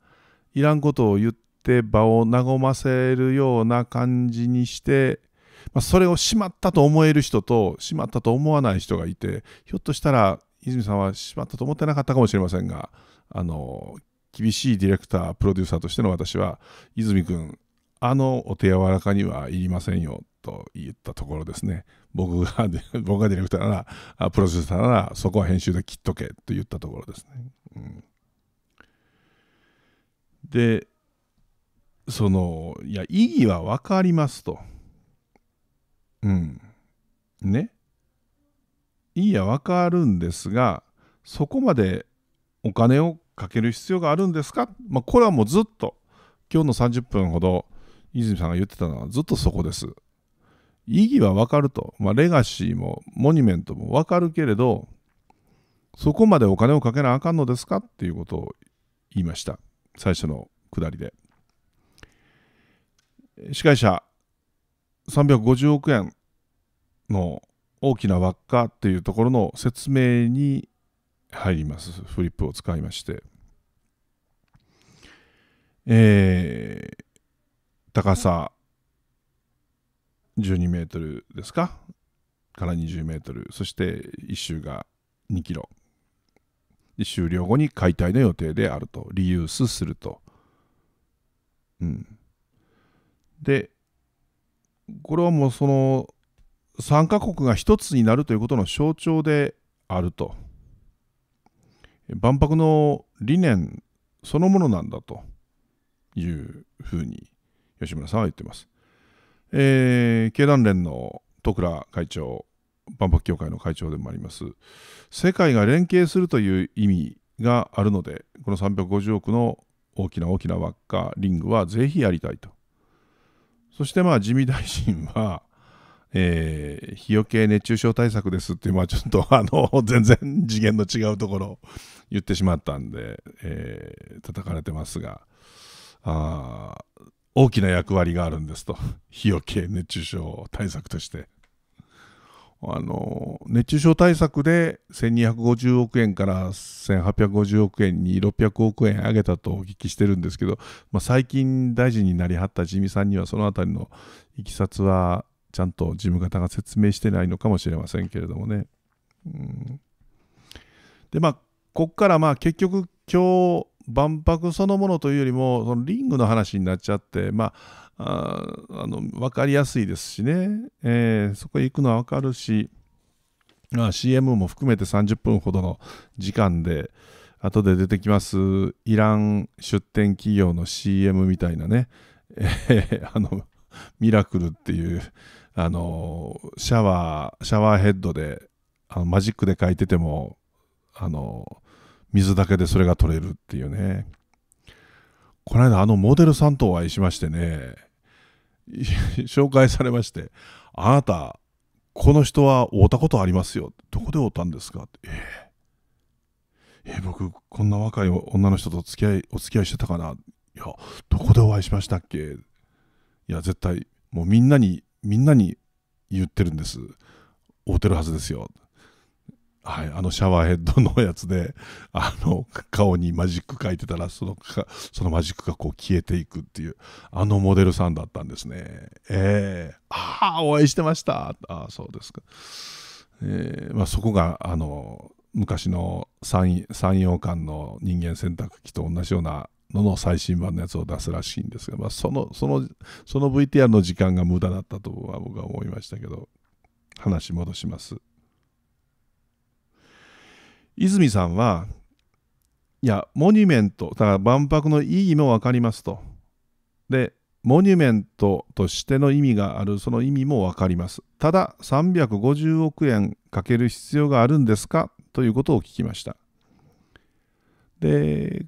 いらんことを言って場を和ませるような感じにして、まあ、それをしまったと思える人と、しまったと思わない人がいて、ひょっとしたら泉さんはしまったと思ってなかったかもしれませんが、あの、厳しいディレクター、プロデューサーとしての私は、泉君、あのお手柔らかにはいりませんよと言ったところですね。僕が、僕がディレクターなら、プロデューサーなら、そこは編集で切っとけと言ったところですね。うん、で、その、いや、意義は分かりますと。うん。ね。意義は分かるんですが、そこまでお金をかける必要があるんですか、まあ、これはもうずっと今日の30分ほど泉さんが言ってたのはずっとそこです。意義は分かると、まあ、レガシーもモニュメントも分かるけれどそこまでお金をかけなあかんのですかっていうことを言いました最初のくだりで司会者350億円の大きな輪っかっていうところの説明に入ります。フリップを使いまして。えー、高さ12メートルですかから20メートル。そして1周が2キロ。終了後に解体の予定であると。リユースすると。うん。で、これはもうその、参加国が一つになるということの象徴であると。万博の理念そのものなんだというふうに吉村さんは言ってます。えー、経団連の徳倉会長、万博協会の会長でもあります、世界が連携するという意味があるので、この350億の大きな大きな輪っか、リングはぜひやりたいと。そしてまあ自見大臣は、えー、日よけ熱中症対策ですっていう、まあちょっとあの、全然次元の違うところ 言ってしまったんで、えー、叩かれてますが、あ大きな役割があるんですと。日よけ熱中症対策として。あの、熱中症対策で1250億円から1850億円に600億円上げたとお聞きしてるんですけど、まあ、最近大臣になりはった地味さんにはそのあたりのいきさつはちゃんと事務方が説明してないのかもしれませんけれどもね。うん、でまあここからまあ結局今日万博そのものというよりもそのリングの話になっちゃってまああの分かりやすいですしね、えー、そこへ行くのは分かるし、まあ、CM も含めて30分ほどの時間で後で出てきますイラン出店企業の CM みたいなね、えー、あのミラクルっていうあのシャワーシャワーヘッドであのマジックで書いててもあの水だけでそれが取れるっていうねこの間あのモデルさんとお会いしましてね 紹介されまして「あなたこの人は会うたことありますよ」どこで会うたんですか?」って「ええー、僕こんな若い女の人と付き合いお付き合いしてたかないやどこでお会いしましたっけ?」いや絶対もうみんなにみんなに言ってるんです。合うてるはずですよ。はい、あのシャワーヘッドのやつであの顔にマジック書いてたらそのそのマジックがこう消えていくっていうあのモデルさんだったんですね。えー、ああお会いしてましたあそうですか。えーまあ、そこがあの昔の山陽館の人間洗濯機と同じようなのの最新版のやつを出すらしいんですが、まあ、そのそのその VTR の時間が無駄だったとは僕は思いましたけど話戻します泉さんはいやモニュメントだから万博の意義も分かりますとでモニュメントとしての意味があるその意味も分かりますただ350億円かける必要があるんですかということを聞きましたで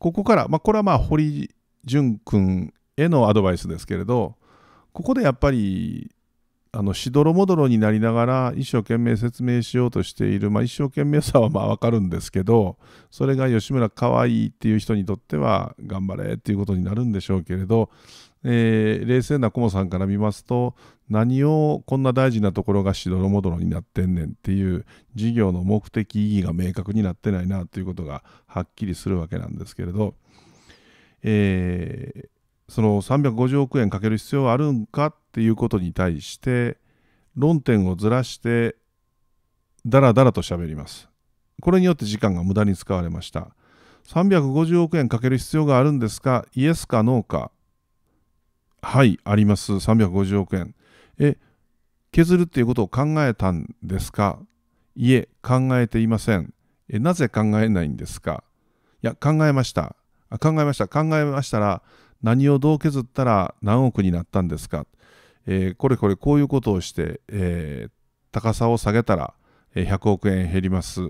ここから、まあ、これはまあ堀潤君へのアドバイスですけれどここでやっぱりあのしどろもどろになりながら一生懸命説明しようとしている、まあ、一生懸命さはまあ分かるんですけどそれが吉村かわいいっていう人にとっては頑張れっていうことになるんでしょうけれど、えー、冷静なコモさんから見ますと何をこんな大事なところがしどろもどろになってんねんっていう事業の目的意義が明確になってないなということがはっきりするわけなんですけれど、えー、その350億円かける必要はあるんかっっていうことに対して論点をずらしてだらだらと喋ります。これによって時間が無駄に使われました。350億円かける必要があるんですかイエスかノーかはいあります350億円え削るっていうことを考えたんですかいえ考えていませんえなぜ考えないんですかいや考えました考えました考えましたら何をどう削ったら何億になったんですかえー、これこれこういうことをして、えー、高さを下げたら100億円減ります。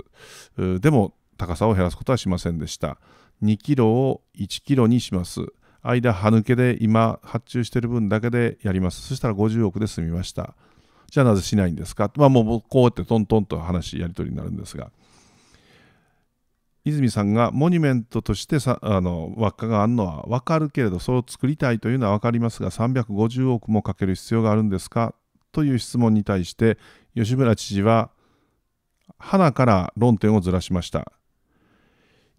でも高さを減らすことはしませんでした。2キロを1キロにします。間歯抜けで今発注してる分だけでやります。そしたら50億で済みました。じゃあなぜしないんですかまあもうこうやってトントンと話やり取りになるんですが。泉さんがモニュメントとしてあの輪っかがあるのは分かるけれどそれを作りたいというのは分かりますが350億もかける必要があるんですかという質問に対して吉村知事は花から論点をずらしました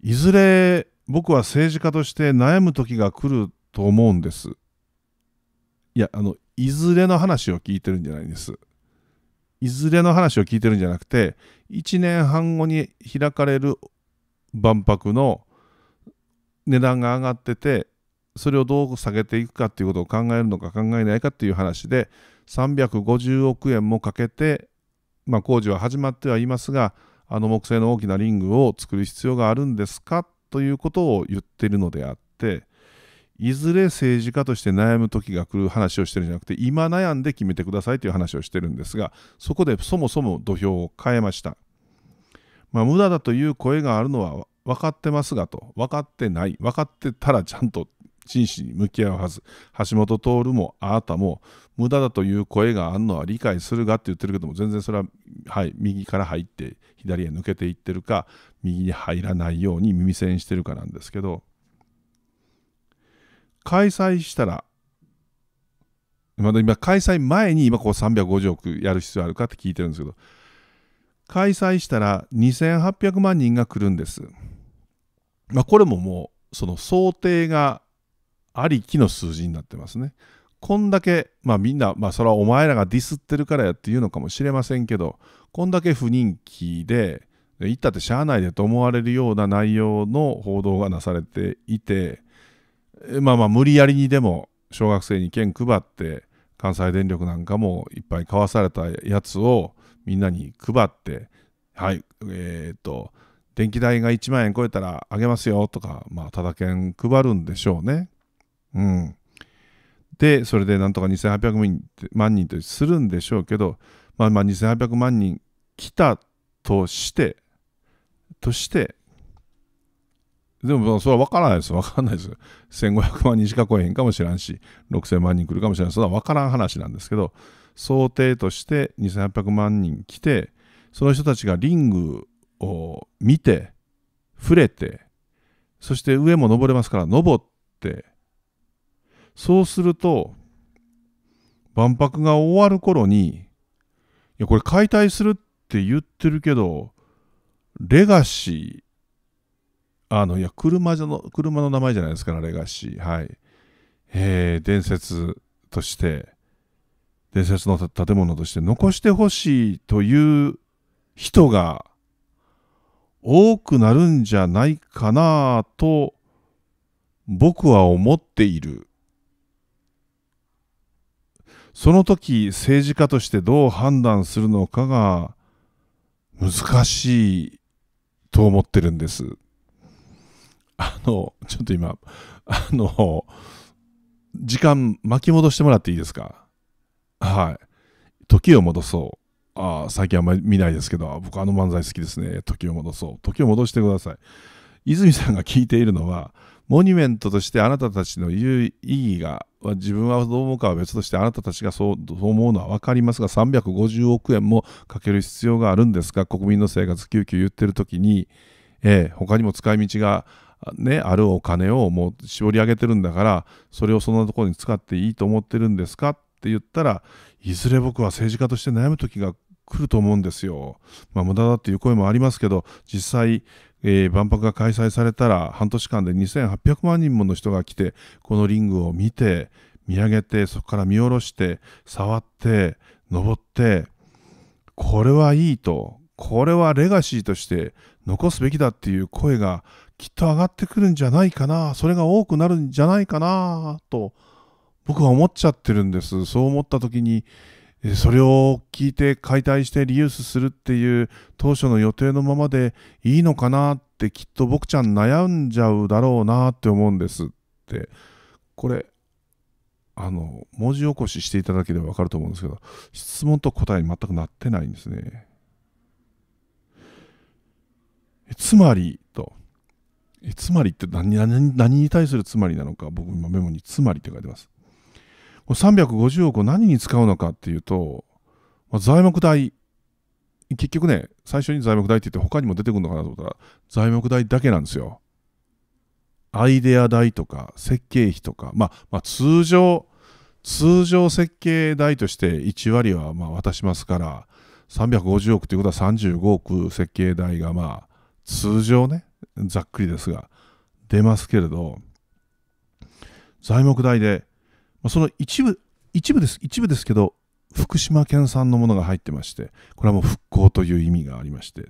いずれ僕は政治家として悩む時が来ると思うんですいやあのいずれの話を聞いてるんじゃないんですいずれの話を聞いてるんじゃなくて1年半後に開かれる万博の値段が上がっててそれをどう下げていくかっていうことを考えるのか考えないかっていう話で350億円もかけて、まあ、工事は始まってはいますがあの木製の大きなリングを作る必要があるんですかということを言ってるのであっていずれ政治家として悩む時が来る話をしてるんじゃなくて今悩んで決めてくださいという話をしてるんですがそこでそもそも土俵を変えました。まあ、無駄だという声があるのは分かってますがと、分かってない、分かってたらちゃんと真摯に向き合うはず。橋本徹もあなたも、無駄だという声があるのは理解するがって言ってるけども、全然それは、はい、右から入って、左へ抜けていってるか、右に入らないように耳栓してるかなんですけど、開催したら、まだ今、開催前に今こう350億やる必要あるかって聞いてるんですけど、開催したら2800万人が来るんです。まあ、これももうその想定がありきの数字になってますね。こんだけ、まあみんな、まあそれはお前らがディスってるからやっていうのかもしれませんけど、こんだけ不人気で、行ったってしゃあないでと思われるような内容の報道がなされていて、まあまあ無理やりにでも小学生に券配って、関西電力なんかもいっぱい買わされたやつを、みんなに配って、はい、えっ、と、電気代が1万円超えたらあげますよとか、まあ、ただ券配るんでしょうね。うん。で、それでなんとか2800万人とするんでしょうけど、まあ、まあ2800万人来たとして、として、でもそれは分からないです。分からないです。1500万人しか来えへんかもしらんし、6000万人来るかもしれない。それは分からん話なんですけど、想定として2800万人来てその人たちがリングを見て触れてそして上も登れますから登ってそうすると万博が終わる頃にいやこれ解体するって言ってるけどレガシーあのいや車じゃの車の名前じゃないですかレガシーはいえー、伝説として伝説の建物として残してほしいという人が多くなるんじゃないかなと僕は思っている。その時政治家としてどう判断するのかが難しいと思ってるんです。あの、ちょっと今、あの、時間巻き戻してもらっていいですかはい。時を戻そう。ああ、最近あんまり見ないですけど、僕あの漫才好きですね。時を戻そう。時を戻してください。泉さんが聞いているのは、モニュメントとしてあなたたちの言う意義が、自分はどう思うかは別として、あなたたちがそう思うのは分かりますが、350億円もかける必要があるんですが、国民の生活、救急言ってる時に、ええ、他にも使い道が、ね、あるお金をもう絞り上げてるんだから、それをそんなところに使っていいと思ってるんですかって言ったらいずれ僕は政治家として悩む時が来ると思うんですよ。まあ、無駄だっていう声もありますけど実際、えー、万博が開催されたら半年間で2800万人もの人が来てこのリングを見て見上げてそこから見下ろして触って登ってこれはいいとこれはレガシーとして残すべきだっていう声がきっと上がってくるんじゃないかなそれが多くなるんじゃないかなと僕は思っちゃってるんですそう思った時にそれを聞いて解体してリユースするっていう当初の予定のままでいいのかなってきっと僕ちゃん悩んじゃうだろうなって思うんですってこれあの文字起こししていただければ分かると思うんですけど質問と答えに全くなってないんですねつまりとつまりって何何に対するつまりなのか僕今メモにつまりって書いてます350億を何に使うのかっていうと、まあ、材木代結局ね最初に材木代って言って他にも出てくるのかなと思ったら材木代だけなんですよアイデア代とか設計費とか、まあ、まあ通常通常設計代として1割はまあ渡しますから350億ということは35億設計代がまあ通常ねざっくりですが出ますけれど材木代でまあ、その一部、一部です、一部ですけど、福島県産のものが入ってまして、これはもう復興という意味がありまして、い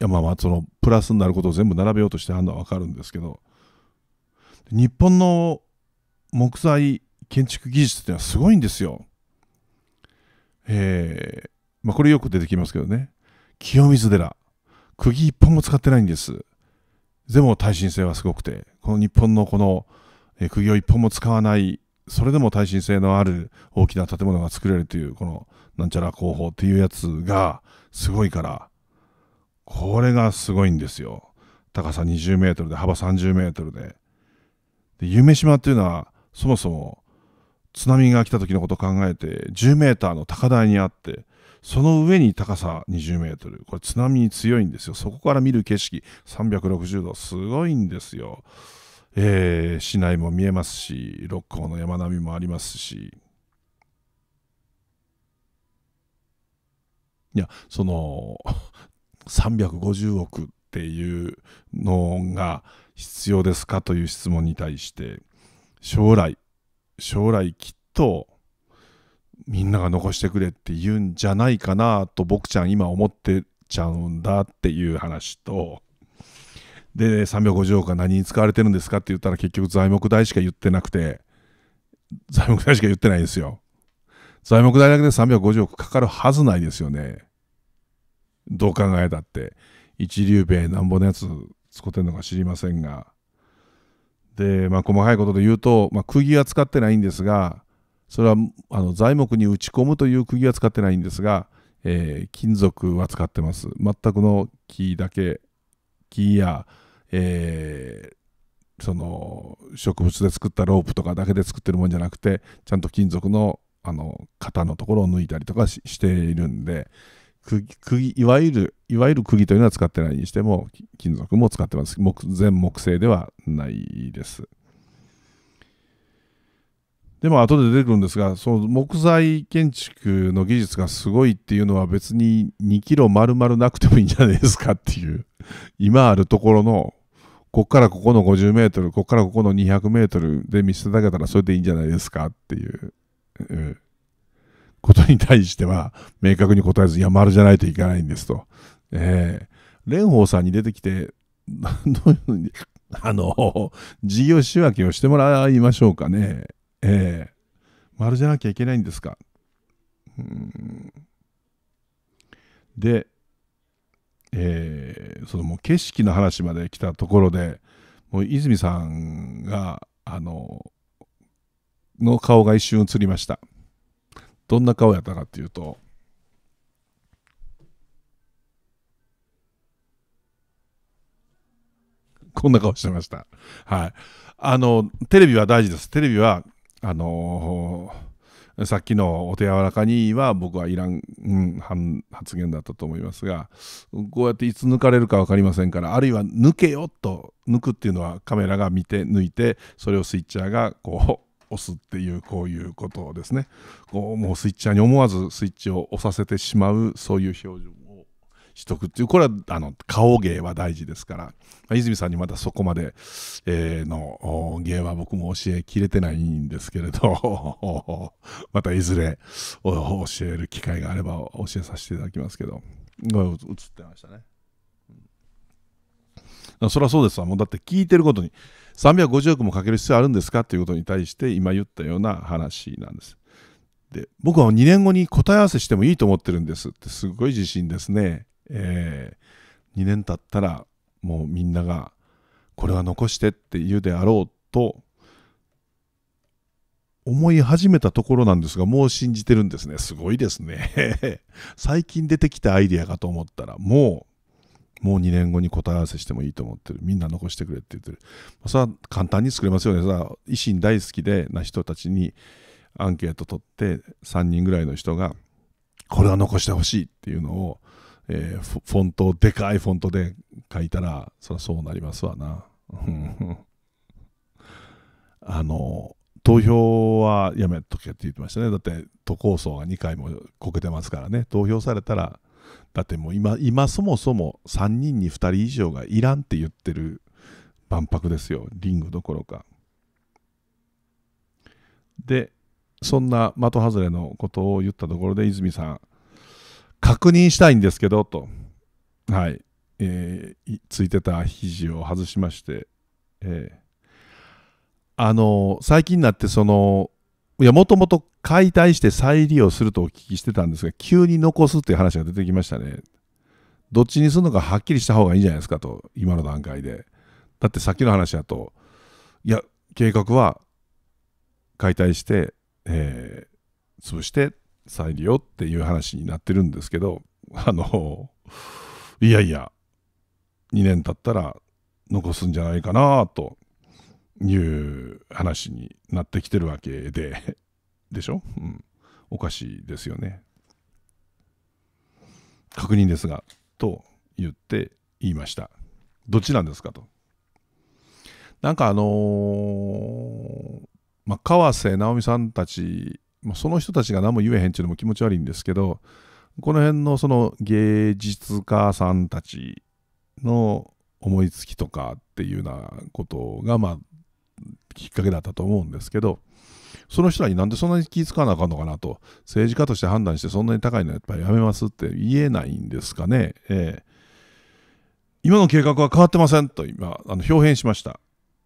やまあまあ、そのプラスになることを全部並べようとしてあるのはわかるんですけど、日本の木材建築技術ってのはすごいんですよ。えー、まあこれよく出てきますけどね、清水寺、釘一本も使ってないんです。でも耐震性はすごくて、この日本のこの、え釘を一本も使わないそれでも耐震性のある大きな建物が作れるというこのなんちゃら工法っていうやつがすごいからこれがすごいんですよ高さ20メートルで幅30メートルでで夢島っていうのはそもそも津波が来た時のことを考えて10メーターの高台にあってその上に高さ20メートルこれ津波に強いんですよそこから見る景色360度すごいんですよえー、市内も見えますし六甲の山並みもありますしいやその350億っていうのが必要ですかという質問に対して将来将来きっとみんなが残してくれって言うんじゃないかなと僕ちゃん今思ってちゃうんだっていう話とで350億は何に使われてるんですかって言ったら結局材木代しか言ってなくて材木代しか言ってないんですよ材木代だけで350億かかるはずないですよねどう考えたって一流米なんぼのやつ使ってんのか知りませんがでまあ細かいことで言うと、まあ、釘は使ってないんですがそれはあの材木に打ち込むという釘は使ってないんですが、えー、金属は使ってます全くの木だけ木やえー、その植物で作ったロープとかだけで作ってるもんじゃなくてちゃんと金属のあの型のところを抜いたりとかしているんで釘いわゆるいわゆる釘というのは使ってないにしても金属も使ってます木全木製ではないです。でも後で出てくるんですがその木材建築の技術がすごいっていうのは別に2キロ丸々なくてもいいんじゃないですかっていう今あるところのこっからここの50メートル、こっからここの200メートルで見せていただけたらそれでいいんじゃないですかっていう、うん、ことに対しては、明確に答えず、いや、丸じゃないといけないんですと。えー、蓮舫さんに出てきて、どういうふうに、あの、事業仕分けをしてもらいましょうかね。ええー、丸じゃなきゃいけないんですか。うん、で、えー、そのもう景色の話まで来たところでもう泉さんがあのの顔が一瞬映りましたどんな顔やったかっていうとこんな顔してましたはいあのテレビは大事ですテレビはあのーさっきのお手柔らかには僕はいらん、うん、発言だったと思いますがこうやっていつ抜かれるか分かりませんからあるいは抜けよと抜くっていうのはカメラが見て抜いてそれをスイッチャーがこう押すっていうこういうことをですねこうもうスイッチャーに思わずスイッチを押させてしまうそういう表情取得っていう、これはあの顔芸は大事ですから、まあ、泉さんにまだそこまで、えー、の芸は僕も教えきれてないんですけれど、またいずれ教える機会があれば教えさせていただきますけど、映ってましたね。そりゃそうですわ。もうだって聞いてることに350億もかける必要あるんですかっていうことに対して今言ったような話なんです。で、僕は2年後に答え合わせしてもいいと思ってるんですってすごい自信ですね。えー、2年経ったらもうみんながこれは残してって言うであろうと思い始めたところなんですが、もう信じてるんですね。すごいですね。最近出てきたアイディアかと思ったら、もう、もう2年後に答え合わせしてもいいと思ってる。みんな残してくれって言ってる。それは簡単に作れますよね。さ維新大好きでな人たちにアンケート取って、3人ぐらいの人が、これは残してほしいっていうのをえー、フォント、でかいフォントで書いたら、そりゃそうなりますわな。あの、投票はやめとけって言ってましたね。だって、都構想が2回もこけてますからね。投票されたら、だってもう今、今そもそも3人に2人以上がいらんって言ってる万博ですよ。リングどころか。で、そんな的外れのことを言ったところで、泉さん、確認したいんですけど、と、はい、えー、ついてた肘を外しまして、えー、あの、最近になってその、いや、もともと解体して再利用するとお聞きしてたんですが、急に残すっていう話が出てきましたね。どっちにするのかはっきりした方がいいんじゃないですかと、今の段階で。だってさっきの話だと、いや、計画は解体して、えー、潰して再利用っていう話になってるんですけどあのいやいや2年経ったら残すんじゃないかなという話になってきてるわけででしょ、うん、おかしいですよね。確認ですがと言って言いました。どっちなんですかと。なんかあのー、まあ、川瀬直美さんたちまあ、その人たちが何も言えへんっていうのも気持ち悪いんですけどこの辺のその芸術家さんたちの思いつきとかっていうようなことがまあきっかけだったと思うんですけどその人らになんでそんなに気遣わなあかんのかなと政治家として判断してそんなに高いのやっぱりやめますって言えないんですかね、ええ、今の計画は変わってませんと今あの表変しました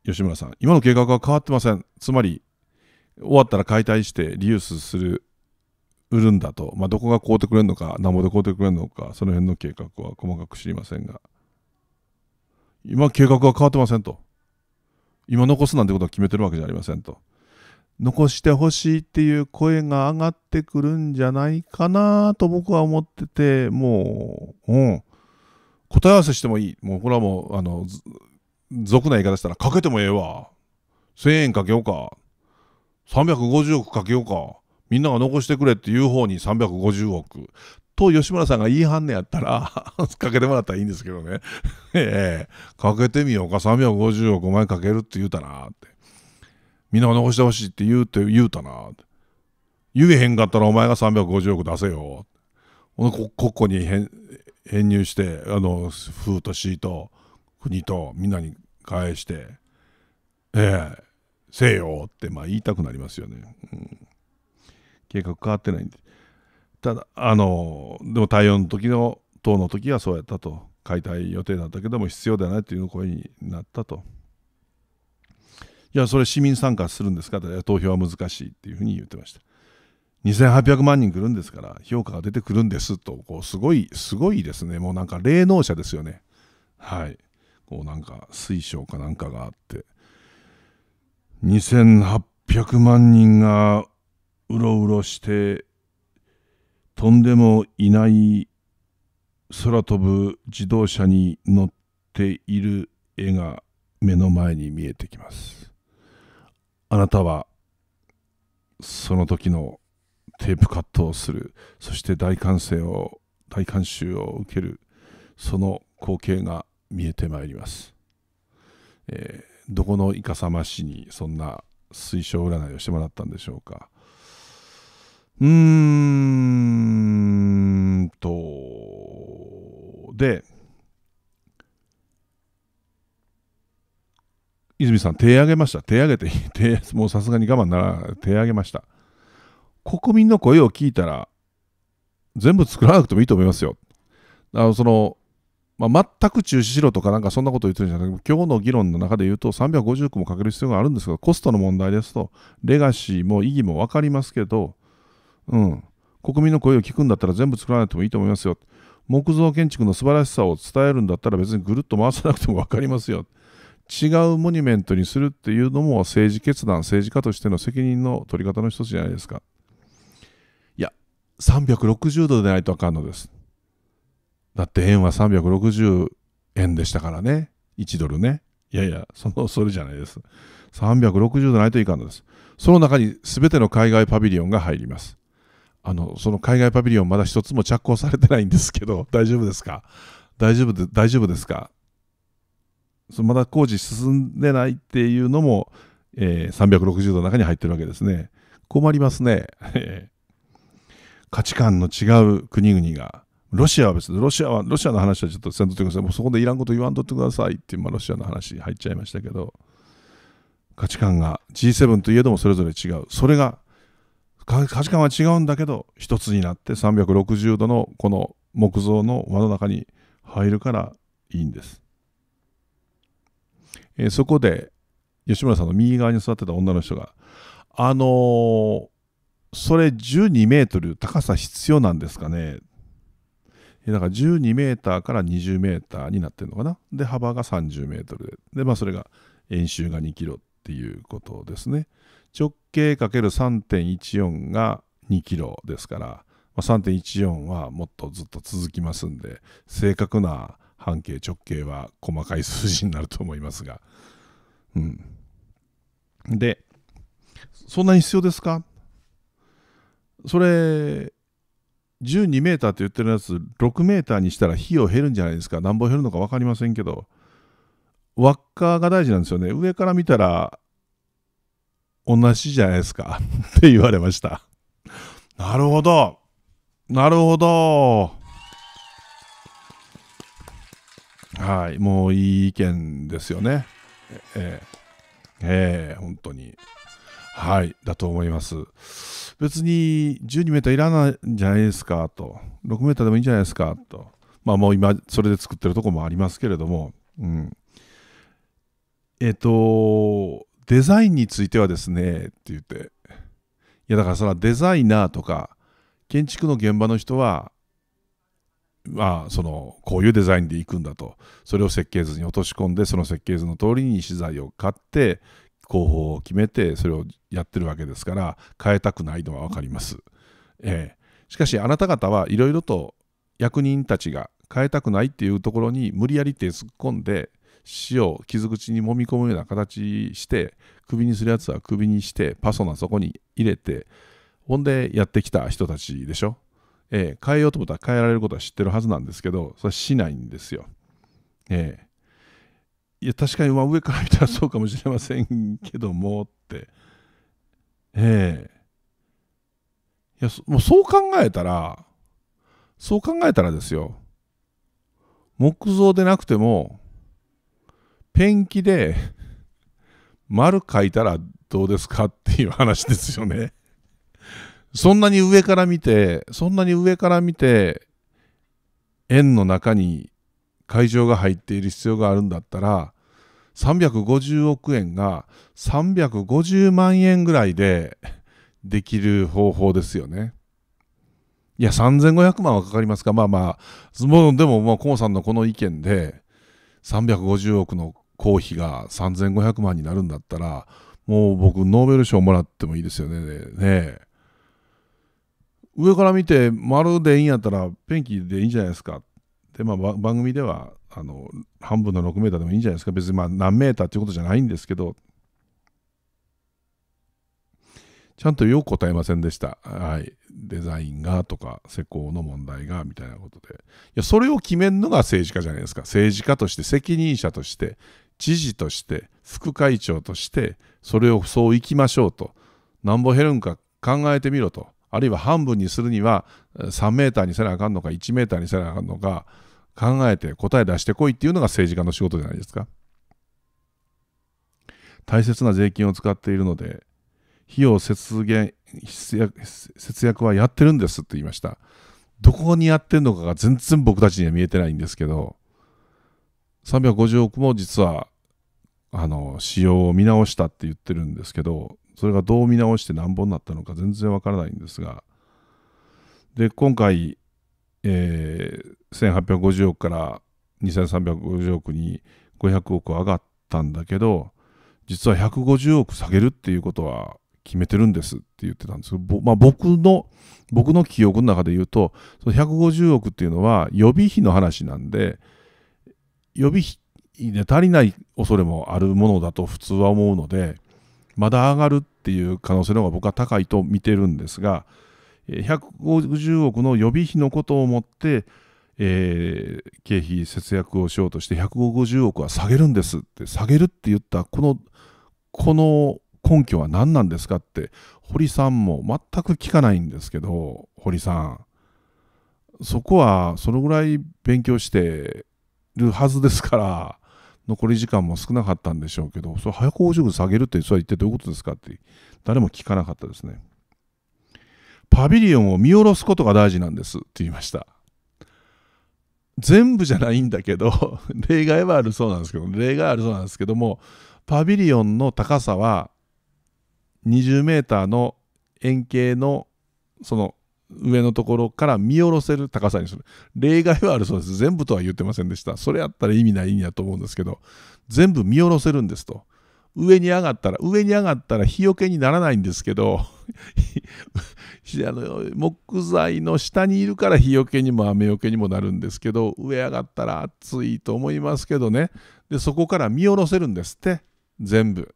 吉村さん今の計画は変わってませんつまり終わったら解体してリユースする売るんだと、まあ、どこが買うてくれるのか何ぼで買うてくれるのかその辺の計画は細かく知りませんが今計画は変わってませんと今残すなんてことは決めてるわけじゃありませんと残してほしいっていう声が上がってくるんじゃないかなと僕は思っててもう、うん、答え合わせしてもいいもうこれはもうあの俗な言い方したらかけてもええわ1000円かけようか350億かけようか。みんなが残してくれって言う方に350億。と、吉村さんが言いはんねやったら かけてもらったらいいんですけどね。ええかけてみようか。350億お前かけるって言うたなって。みんなが残してほしいって言うて、言うたなって。言えへんかったらお前が350億出せよ。ここに編入してあの風と市と国とみんなに返してええせよってまあ言いたくなりますよね。うん、計画変わってないんで。ただ、あの、でも対応の時の、党の時はそうやったと。解体予定だったけども必要ではないという声になったと。じゃあそれ市民参加するんですか投票は難しいっていうふうに言ってました。2800万人来るんですから評価が出てくるんですと、こうすごい、すごいですね。もうなんか霊能者ですよね。はい。こうなんか水晶かなんかがあって。2800万人がうろうろして飛んでもいない空飛ぶ自動車に乗っている絵が目の前に見えてきます。あなたはその時のテープカットをするそして大歓声を大観衆を受けるその光景が見えてまいります。えーどこのいかさま市にそんな推奨占いをしてもらったんでしょうか。うーんと、で、泉さん、手上げました。手上げて、手もうさすがに我慢ならない。手上げました。国民の声を聞いたら、全部作らなくてもいいと思いますよ。あのそのまあ、全く中止しろとかなんかそんなこと言ってるんじゃなくて、今日の議論の中で言うと350個もかける必要があるんですが、コストの問題ですと、レガシーも意義も分かりますけど、うん、国民の声を聞くんだったら全部作らなくてもいいと思いますよ。木造建築の素晴らしさを伝えるんだったら別にぐるっと回さなくても分かりますよ。違うモニュメントにするっていうのも政治決断、政治家としての責任の取り方の一つじゃないですか。いや、360度でないとあかんのです。だって円は360円でしたからね。1ドルね。いやいや、その、それじゃないです。360度ないといかんのです。その中に全ての海外パビリオンが入ります。あの、その海外パビリオンまだ一つも着工されてないんですけど、大丈夫ですか大丈夫で、大丈夫ですかそまだ工事進んでないっていうのも、えー、360度の中に入ってるわけですね。困りますね。価値観の違う国々がロシアは別に、ロシアは、ロシアの話はちょっとせんとってください。もうそこでいらんこと言わんとってくださいってまあ、ロシアの話入っちゃいましたけど、価値観が G7 といえどもそれぞれ違う。それが、価値観は違うんだけど、一つになって360度のこの木造の輪の中に入るからいいんです。えー、そこで、吉村さんの右側に座ってた女の人が、あのー、それ12メートル高さ必要なんですかねだから12メーターから20メーターになってるのかな。で、幅が30メートルで。で、まあそれが円周が2キロっていうことですね。直径 ×3.14 が2キロですから、まあ、3.14はもっとずっと続きますんで、正確な半径直径は細かい数字になると思いますが。うん。で、そんなに必要ですかそれ、12メーターって言ってるやつ6メーターにしたら費用減るんじゃないですか何本減るのか分かりませんけど輪っかが大事なんですよね上から見たら同じじゃないですか って言われましたなるほどなるほどはいもういい意見ですよねええええ本当にはいだと思います別に12メーターいらないんじゃないですかと、6メーターでもいいんじゃないですかと、まあもう今、それで作ってるとこもありますけれども、うん。えっ、と、デザインについてはですね、って言って、いやだからそれはデザイナーとか、建築の現場の人は、まあ、そのこういうデザインでいくんだとそれを設計図に落とし込んでその設計図の通りに資材を買って候補を決めてそれをやってるわけですから変えたくないのは分かります。えー、しかしあなた方はいろいろと役人たちが変えたくないっていうところに無理やり手突っ込んで死を傷口に揉み込むような形して首にするやつは首にしてパソナそこに入れてほんでやってきた人たちでしょ。えー、変えようと思ったら変えられることは知ってるはずなんですけどそれはしないんですよ。えーいや確かに上から見たらそうかもしれませんけどもってええいやもうそう考えたらそう考えたらですよ木造でなくてもペンキで丸書いたらどうですかっていう話ですよね。そんなに上から見て、そんなに上から見て、円の中に会場が入っている必要があるんだったら350億円が350万円ぐらいで できる方法ですよね。いや3500万はかかりますかまあまあもうでもまあコウさんのこの意見で350億の公費が3500万になるんだったらもう僕ノーベル賞もらってもいいですよね。ねえ上から見て丸でいいんやったらペンキでいいんじゃないですかで、まあ、番組ではあの半分の6メーターでもいいんじゃないですか別にまあ何メーターっていうことじゃないんですけどちゃんとよく答えませんでした。はい。デザインがとか、施工の問題がみたいなことで。いや、それを決めるのが政治家じゃないですか。政治家として、責任者として、知事として、副会長として、それをそういきましょうと。なんぼ減るんか考えてみろと。あるいは半分にするには3メーターにせなあかんのか、1メーターにせなあかんのか、考えて答え出してこいっていうのが政治家の仕事じゃないですか。大切な税金を使っているので、費用節減、節約はやってるんですって言いました。どこにやってるのかが全然僕たちには見えてないんですけど、350億も実は、あの、使用を見直したって言ってるんですけど、それがどう見直して何本になったのか全然わからないんですが、で、今回、えー、1850億から2350億に500億上がったんだけど実は150億下げるっていうことは決めてるんですって言ってたんですけど、まあ、僕の僕の記憶の中で言うとその150億っていうのは予備費の話なんで予備費で足りない恐れもあるものだと普通は思うのでまだ上がるっていう可能性の方が僕は高いと見てるんですが150億の予備費のことをもって、えー、経費節約をしようとして150億は下げるんですって下げるって言ったこのこの根拠は何なんですかって堀さんも全く聞かないんですけど堀さんそこはそのぐらい勉強してるはずですから残り時間も少なかったんでしょうけどそれ早く50分下げるってそれは一体どういうことですかって誰も聞かなかったですね。パビリオンを見下ろすことが大事なんですって言いました。全部じゃないんだけど、例外はあるそうなんですけど、例外あるそうなんですけども、パビリオンの高さは20メーターの円形のその上のところから見下ろせる高さにする。例外はあるそうです。全部とは言ってませんでした。それやったら意味ないんやと思うんですけど、全部見下ろせるんですと。上に上がったら、上に上がったら日よけにならないんですけど、あの木材の下にいるから日よけにも雨よけにもなるんですけど、上上がったら暑いと思いますけどね、でそこから見下ろせるんですって、全部。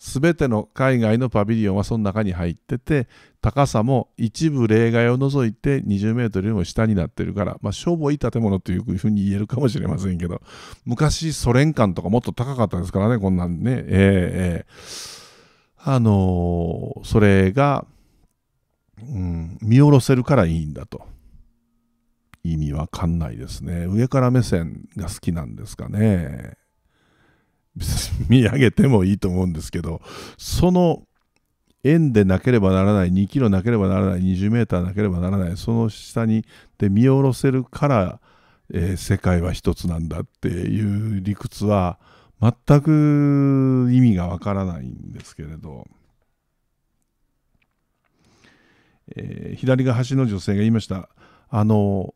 全ての海外のパビリオンはその中に入ってて高さも一部例外を除いて20メートルよりも下になってるから、まあ、しょぼい建物というふうに言えるかもしれませんけど昔ソ連館とかもっと高かったですからねこんなんねえー、えー、あのー、それが、うん、見下ろせるからいいんだと意味わかんないですね上から目線が好きなんですかね見上げてもいいと思うんですけどその円でなければならない2キロなければならない20メーターなければならないその下にで見下ろせるから、えー、世界は一つなんだっていう理屈は全く意味がわからないんですけれど、えー、左が端の女性が言いましたあの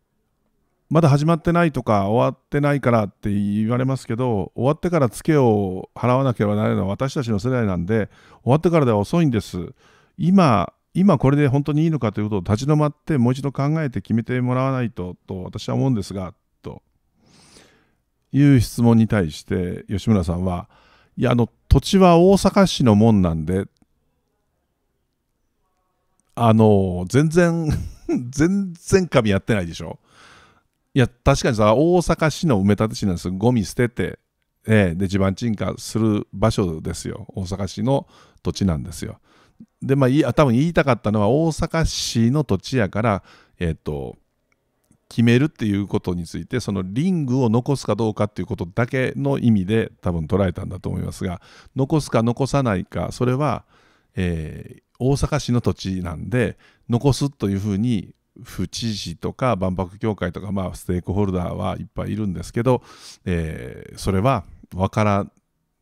まだ始まってないとか終わってないからって言われますけど終わってからツケを払わなければならないのは私たちの世代なんで終わってからでは遅いんです今今これで本当にいいのかということを立ち止まってもう一度考えて決めてもらわないとと私は思うんですがという質問に対して吉村さんはいやあの土地は大阪市のもんなんであの全然 全然紙やってないでしょ。いや、確かにさ、大阪市の埋め立て地なんですよ。ゴミ捨てて、えー、で、地盤沈下する場所ですよ。大阪市の土地なんですよ。で、まあ、多分言いたかったのは、大阪市の土地やから、えっ、ー、と、決めるっていうことについてそのリングを残すかどうかっていうことだけの意味で多分捉えたんだと思いますが残すか残さないかそれは、えー、大阪市の土地なんで残すというふうに府知事とか万博協会とか、まあ、ステークホルダーはいっぱいいるんですけど、えー、それは分から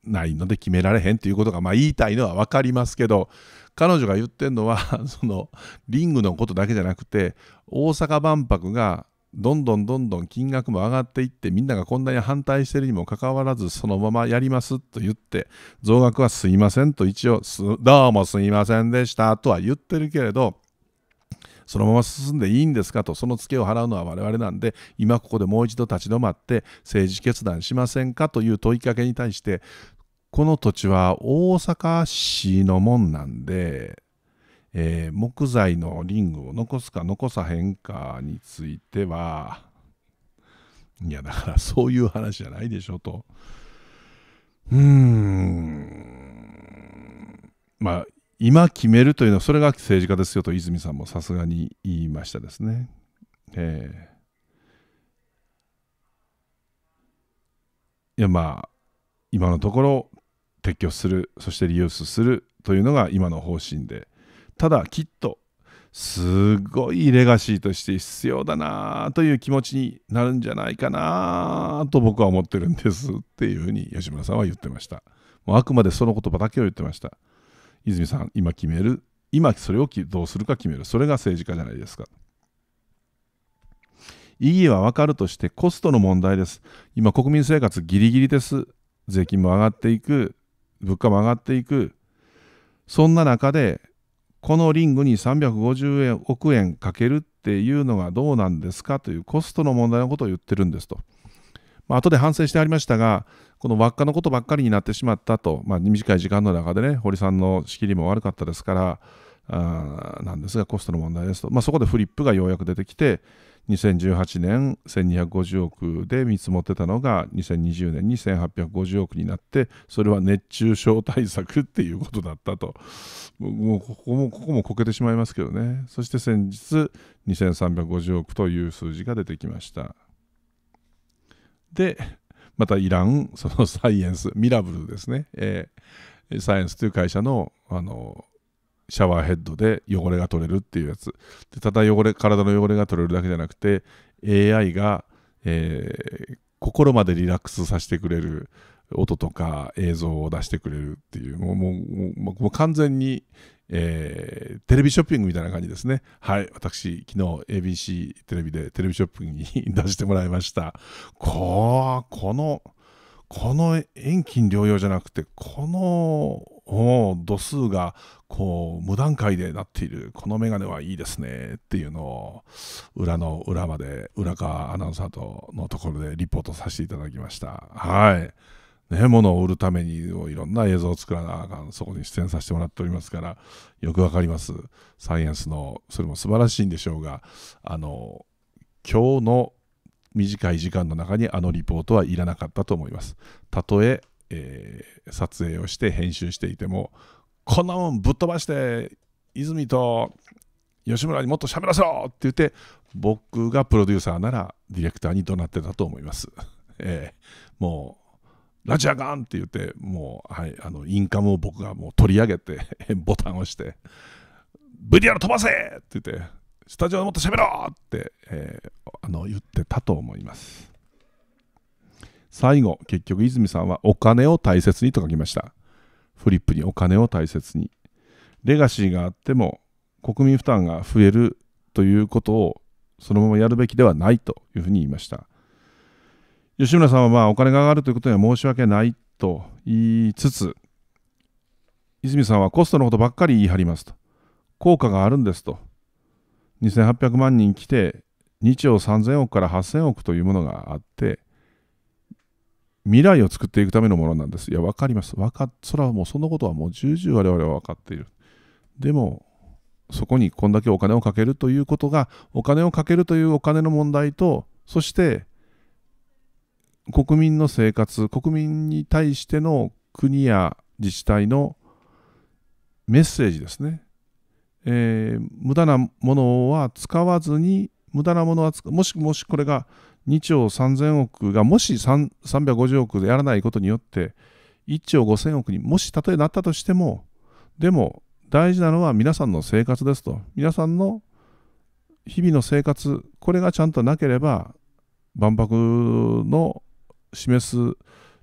ないので決められへんっていうことが、まあ、言いたいのは分かりますけど彼女が言ってるのは そのリングのことだけじゃなくて大阪万博がどんどんどんどん金額も上がっていってみんながこんなに反対してるにもかかわらずそのままやりますと言って増額はすいませんと一応どうもすいませんでしたとは言ってるけれどそのまま進んでいいんですかとそのツケを払うのは我々なんで今ここでもう一度立ち止まって政治決断しませんかという問いかけに対してこの土地は大阪市のもんなんで、えー、木材のリングを残すか残さへんかについてはいやだからそういう話じゃないでしょとうーんまあ今決めるというのはそれが政治家ですよと泉さんもさすがに言いましたですね。えー、いやまあ今のところ撤去するそしてリユースするというのが今の方針でただきっとすごいレガシーとして必要だなという気持ちになるんじゃないかなと僕は思ってるんですっていうふうに吉村さんは言ってました。もうあくまでその言葉だけを言ってました。泉さん今決める今それをどうするか決めるそれが政治家じゃないですか意義は分かるとしてコストの問題です今国民生活ギリギリです税金も上がっていく物価も上がっていくそんな中でこのリングに350円億円かけるっていうのがどうなんですかというコストの問題のことを言ってるんですと。まあ、後で反省してありましたが、この輪っかのことばっかりになってしまったと、まあ、短い時間の中でね、堀さんの仕切りも悪かったですから、あなんですが、コストの問題ですと、まあ、そこでフリップがようやく出てきて、2018年1250億で見積もってたのが2020年に1850億になってそれは熱中症対策っていうことだったともうここもここもこけてしまいますけどねそして先日2350億という数字が出てきました。で、またイラン、そのサイエンス、ミラブルですね、えー、サイエンスという会社の、あの、シャワーヘッドで汚れが取れるっていうやつ。でただ汚れ、体の汚れが取れるだけじゃなくて、AI が、えー、心までリラックスさせてくれる音とか映像を出してくれるっていう、もうもうもう完全にえー、テレビショッピングみたいな感じですね。はい。私、昨日 ABC テレビでテレビショッピングに出してもらいました。ここの、この遠近療養じゃなくて、この度数がこう無段階でなっているこの眼鏡はいいですねっていうのを裏の裏まで裏川アナウンサーとのところでリポートさせていただきました。はいね、物を売るためにいろんな映像を作らなあかん、そこに出演させてもらっておりますから、よくわかります。サイエンスの、それも素晴らしいんでしょうが、あの、今日の短い時間の中にあのリポートはいらなかったと思います。たとええー、撮影をして編集していても、こんなもんぶっ飛ばして、泉と吉村にもっと喋らせろって言って、僕がプロデューサーならディレクターに怒鳴ってたと思います。えー、もうラジアガンって言って、もう、はい、あの、インカムを僕がもう取り上げて ボタンを押して、VTR 飛ばせって言って、スタジオでもっと喋ろうって、えー、あの言ってたと思います。最後、結局泉さんはお金を大切にと書きました。フリップにお金を大切に。レガシーがあっても国民負担が増えるということをそのままやるべきではないというふうに言いました。吉村さんはまあお金が上がるということには申し訳ないと言いつつ、泉さんはコストのことばっかり言い張りますと。効果があるんですと。2800万人来て、2兆3000億から8000億というものがあって、未来を作っていくためのものなんです。いや、わかります。わかそれはもうそんなことはもう重々我々は分かっている。でも、そこにこんだけお金をかけるということが、お金をかけるというお金の問題と、そして国民の生活国民に対しての国や自治体のメッセージですね、えー、無駄なものは使わずに無駄なものはもしもしこれが2兆3000億がもし350億でやらないことによって1兆5000億にもしたとえなったとしてもでも大事なのは皆さんの生活ですと皆さんの日々の生活これがちゃんとなければ万博の示す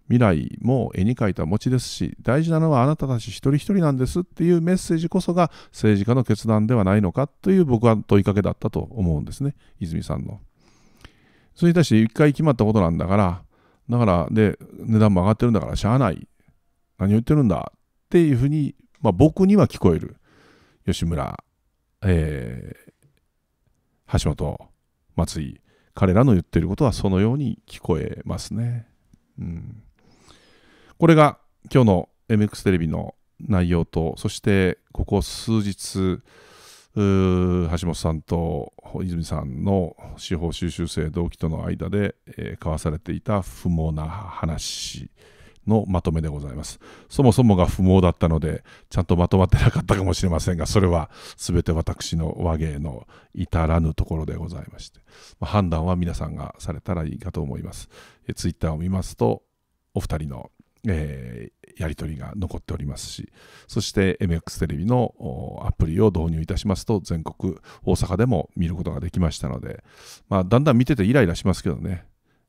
未来も絵に描いた餅ですし大事なのはあなたたち一人一人なんですっていうメッセージこそが政治家の決断ではないのかという僕は問いかけだったと思うんですね泉さんの。それに対して一回決まったことなんだからだからで値段も上がってるんだからしゃあない何を言ってるんだっていうふうに、まあ、僕には聞こえる吉村、えー、橋本松井彼らの言っていることはそのように聞こえますね。うん、これが今日の MX テレビの内容と、そしてここ数日、橋本さんと泉さんの司法修習生同期との間で、えー、交わされていた不毛な話のまとめでございます。そもそもが不毛だったので、ちゃんとまとまってなかったかもしれませんが、それは全て私の和芸の至らぬところでございまして、まあ、判断は皆さんがされたらいいかと思います。ツイッターを見ますと、お二人の、えー、やり取りが残っておりますし、そして MX テレビのアプリを導入いたしますと、全国、大阪でも見ることができましたので、まあ、だんだん見ててイライラしますけどね。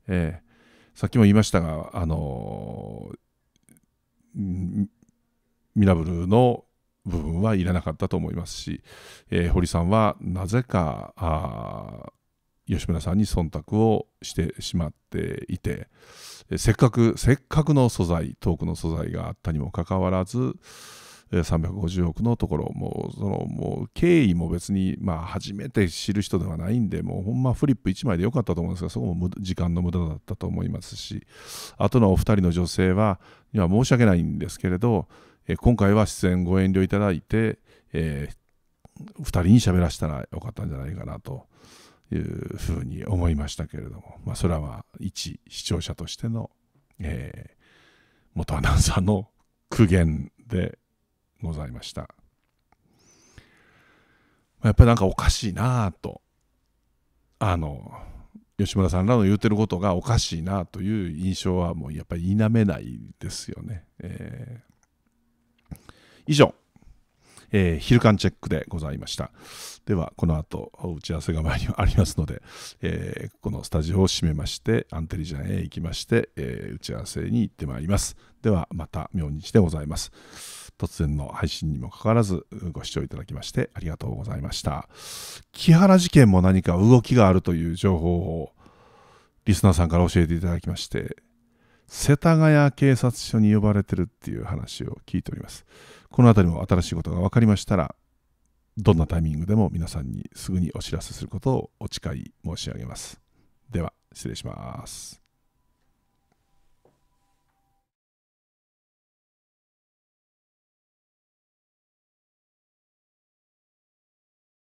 えーさっきも言いましたが、あのミラブルの部分はいらなかったと思いますし、えー、堀さんはなぜかあ吉村さんに忖度をしてしまっていて、えー、せっかくせっかくの素材トークの素材があったにもかかわらず、350億のところもうそのもう経緯も別に、まあ、初めて知る人ではないんでもうほんまフリップ1枚でよかったと思うんですがそこも時間の無駄だったと思いますしあとのお二人の女性はは申し訳ないんですけれど、え今回は出演ご遠慮いただいて、えー、人に喋らせたらよかったんじゃないかなと。いうふうに思いましたけれども、まあ、それは一視聴者としての、えー、元アナウンサーの苦言でございましたやっぱりなんかおかしいなあとあの吉村さんらの言うてることがおかしいなという印象はもうやっぱり否めないですよね。えー、以上、えー、昼間チェックでございました。では、この後、打ち合わせが前にありますので、えー、このスタジオを閉めまして、アンテリジャンへ行きまして、えー、打ち合わせに行ってまいります。では、また明日でございます。突然の配信にもかかわらずご視聴いただきましてありがとうございました。木原事件も何か動きがあるという情報をリスナーさんから教えていただきまして、世田谷警察署に呼ばれてるっていう話を聞いております。この辺りも新しいことが分かりましたら、どんなタイミングでも皆さんにすぐにお知らせすることをお誓い申し上げます。では、失礼します。